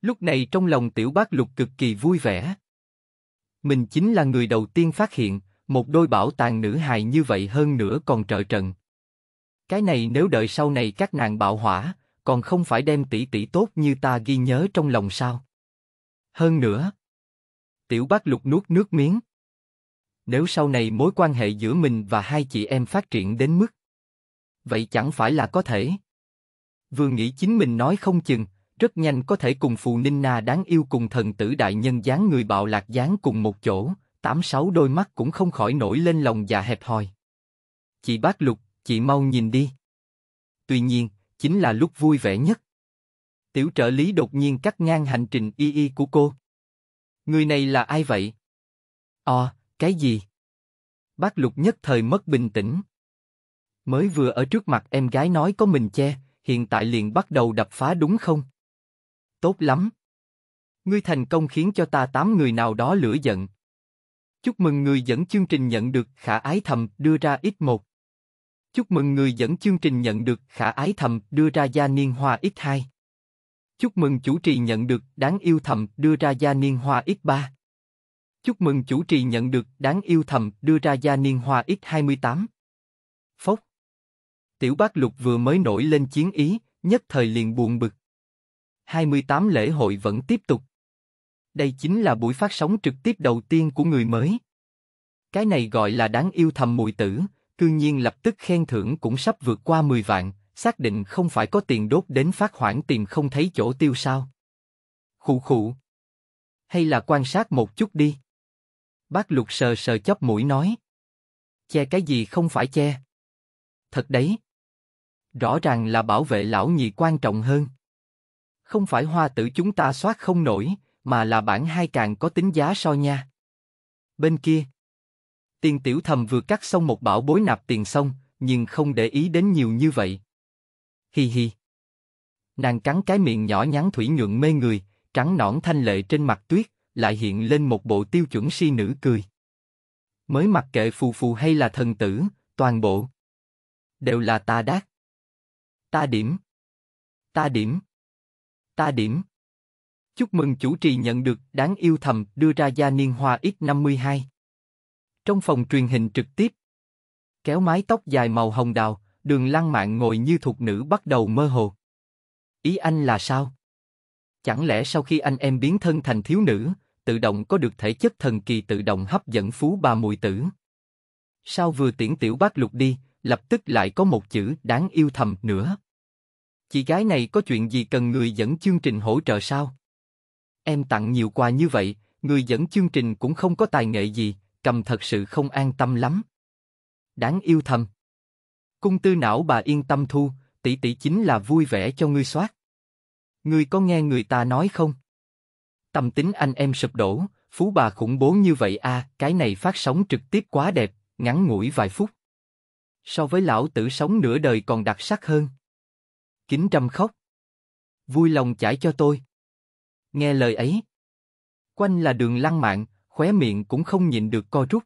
Lúc này trong lòng tiểu bác lục cực kỳ vui vẻ. Mình chính là người đầu tiên phát hiện, một đôi bảo tàng nữ hài như vậy hơn nữa còn trợ trận. Cái này nếu đợi sau này các nàng bạo hỏa, còn không phải đem tỷ tỷ tốt như ta ghi nhớ trong lòng sao? Hơn nữa, tiểu bác lục nuốt nước miếng. Nếu sau này mối quan hệ giữa mình và hai chị em phát triển đến mức, vậy chẳng phải là có thể? Vừa nghĩ chính mình nói không chừng, rất nhanh có thể cùng phù ninh na đáng yêu cùng thần tử đại nhân dáng người bạo lạc dáng cùng một chỗ, tám sáu đôi mắt cũng không khỏi nổi lên lòng dạ hẹp hòi. Chị bác lục, chị mau nhìn đi. Tuy nhiên, chính là lúc vui vẻ nhất. Tiểu trợ lý đột nhiên cắt ngang hành trình y y của cô. Người này là ai vậy? Ờ, cái gì? Bác lục nhất thời mất bình tĩnh. Mới vừa ở trước mặt em gái nói có mình che, hiện tại liền bắt đầu đập phá đúng không? Tốt lắm. Ngươi thành công khiến cho ta tám người nào đó lửa giận, Chúc mừng người dẫn chương trình nhận được khả ái thầm đưa ra ít một. Chúc mừng người dẫn chương trình nhận được khả ái thầm đưa ra gia niên hoa ít hai. Chúc mừng chủ trì nhận được đáng yêu thầm đưa ra gia niên hoa ít ba. Chúc mừng chủ trì nhận được đáng yêu thầm đưa ra gia niên hoa ít hai mươi tám. Phốc. Tiểu bác lục vừa mới nổi lên chiến ý, nhất thời liền buồn bực. 28 lễ hội vẫn tiếp tục. Đây chính là buổi phát sóng trực tiếp đầu tiên của người mới. Cái này gọi là đáng yêu thầm mùi tử, cư nhiên lập tức khen thưởng cũng sắp vượt qua 10 vạn, xác định không phải có tiền đốt đến phát hoảng tìm không thấy chỗ tiêu sao. Khụ khụ. Hay là quan sát một chút đi. Bác lục sờ sờ chóp mũi nói. Che cái gì không phải che. Thật đấy. Rõ ràng là bảo vệ lão nhị quan trọng hơn. Không phải hoa tử chúng ta soát không nổi, mà là bản hai càng có tính giá so nha. Bên kia, tiền tiểu thầm vừa cắt xong một bảo bối nạp tiền xong, nhưng không để ý đến nhiều như vậy. Hi hi. Nàng cắn cái miệng nhỏ nhắn thủy nhuận mê người, trắng nõn thanh lệ trên mặt tuyết, lại hiện lên một bộ tiêu chuẩn si nữ cười. Mới mặc kệ phù phù hay là thần tử, toàn bộ. Đều là ta đát. Ta điểm. Ta điểm. Ta điểm. Chúc mừng chủ trì nhận được đáng yêu thầm đưa ra gia niên hoa X52. Trong phòng truyền hình trực tiếp, kéo mái tóc dài màu hồng đào, đường lăng mạn ngồi như thuộc nữ bắt đầu mơ hồ. Ý anh là sao? Chẳng lẽ sau khi anh em biến thân thành thiếu nữ, tự động có được thể chất thần kỳ tự động hấp dẫn phú bà mùi tử? Sao vừa tiễn tiểu bác lục đi, lập tức lại có một chữ đáng yêu thầm nữa? Chị gái này có chuyện gì cần người dẫn chương trình hỗ trợ sao? Em tặng nhiều quà như vậy, người dẫn chương trình cũng không có tài nghệ gì, cầm thật sự không an tâm lắm. Đáng yêu thầm. Cung tư não bà yên tâm thu, tỷ tỷ chính là vui vẻ cho ngươi soát. Ngươi có nghe người ta nói không? Tâm tính anh em sụp đổ, phú bà khủng bố như vậy a, à, cái này phát sóng trực tiếp quá đẹp, ngắn ngủi vài phút. So với lão tử sống nửa đời còn đặc sắc hơn. Kính trăm khóc. Vui lòng chải cho tôi. Nghe lời ấy, quanh là đường lăng mạn, khóe miệng cũng không nhịn được co rút.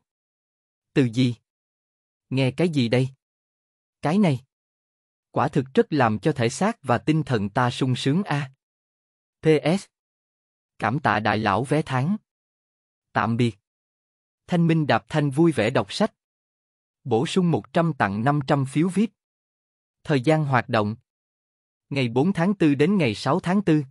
Từ gì? Nghe cái gì đây? Cái này. Quả thực rất làm cho thể xác và tinh thần ta sung sướng a. À. PS. Cảm tạ đại lão vé tháng. Tạm biệt. Thanh Minh Đạp Thanh vui vẻ đọc sách. Bổ sung 100 tặng 500 phiếu VIP. Thời gian hoạt động. Ngày 4 tháng 4 đến ngày 6 tháng 4.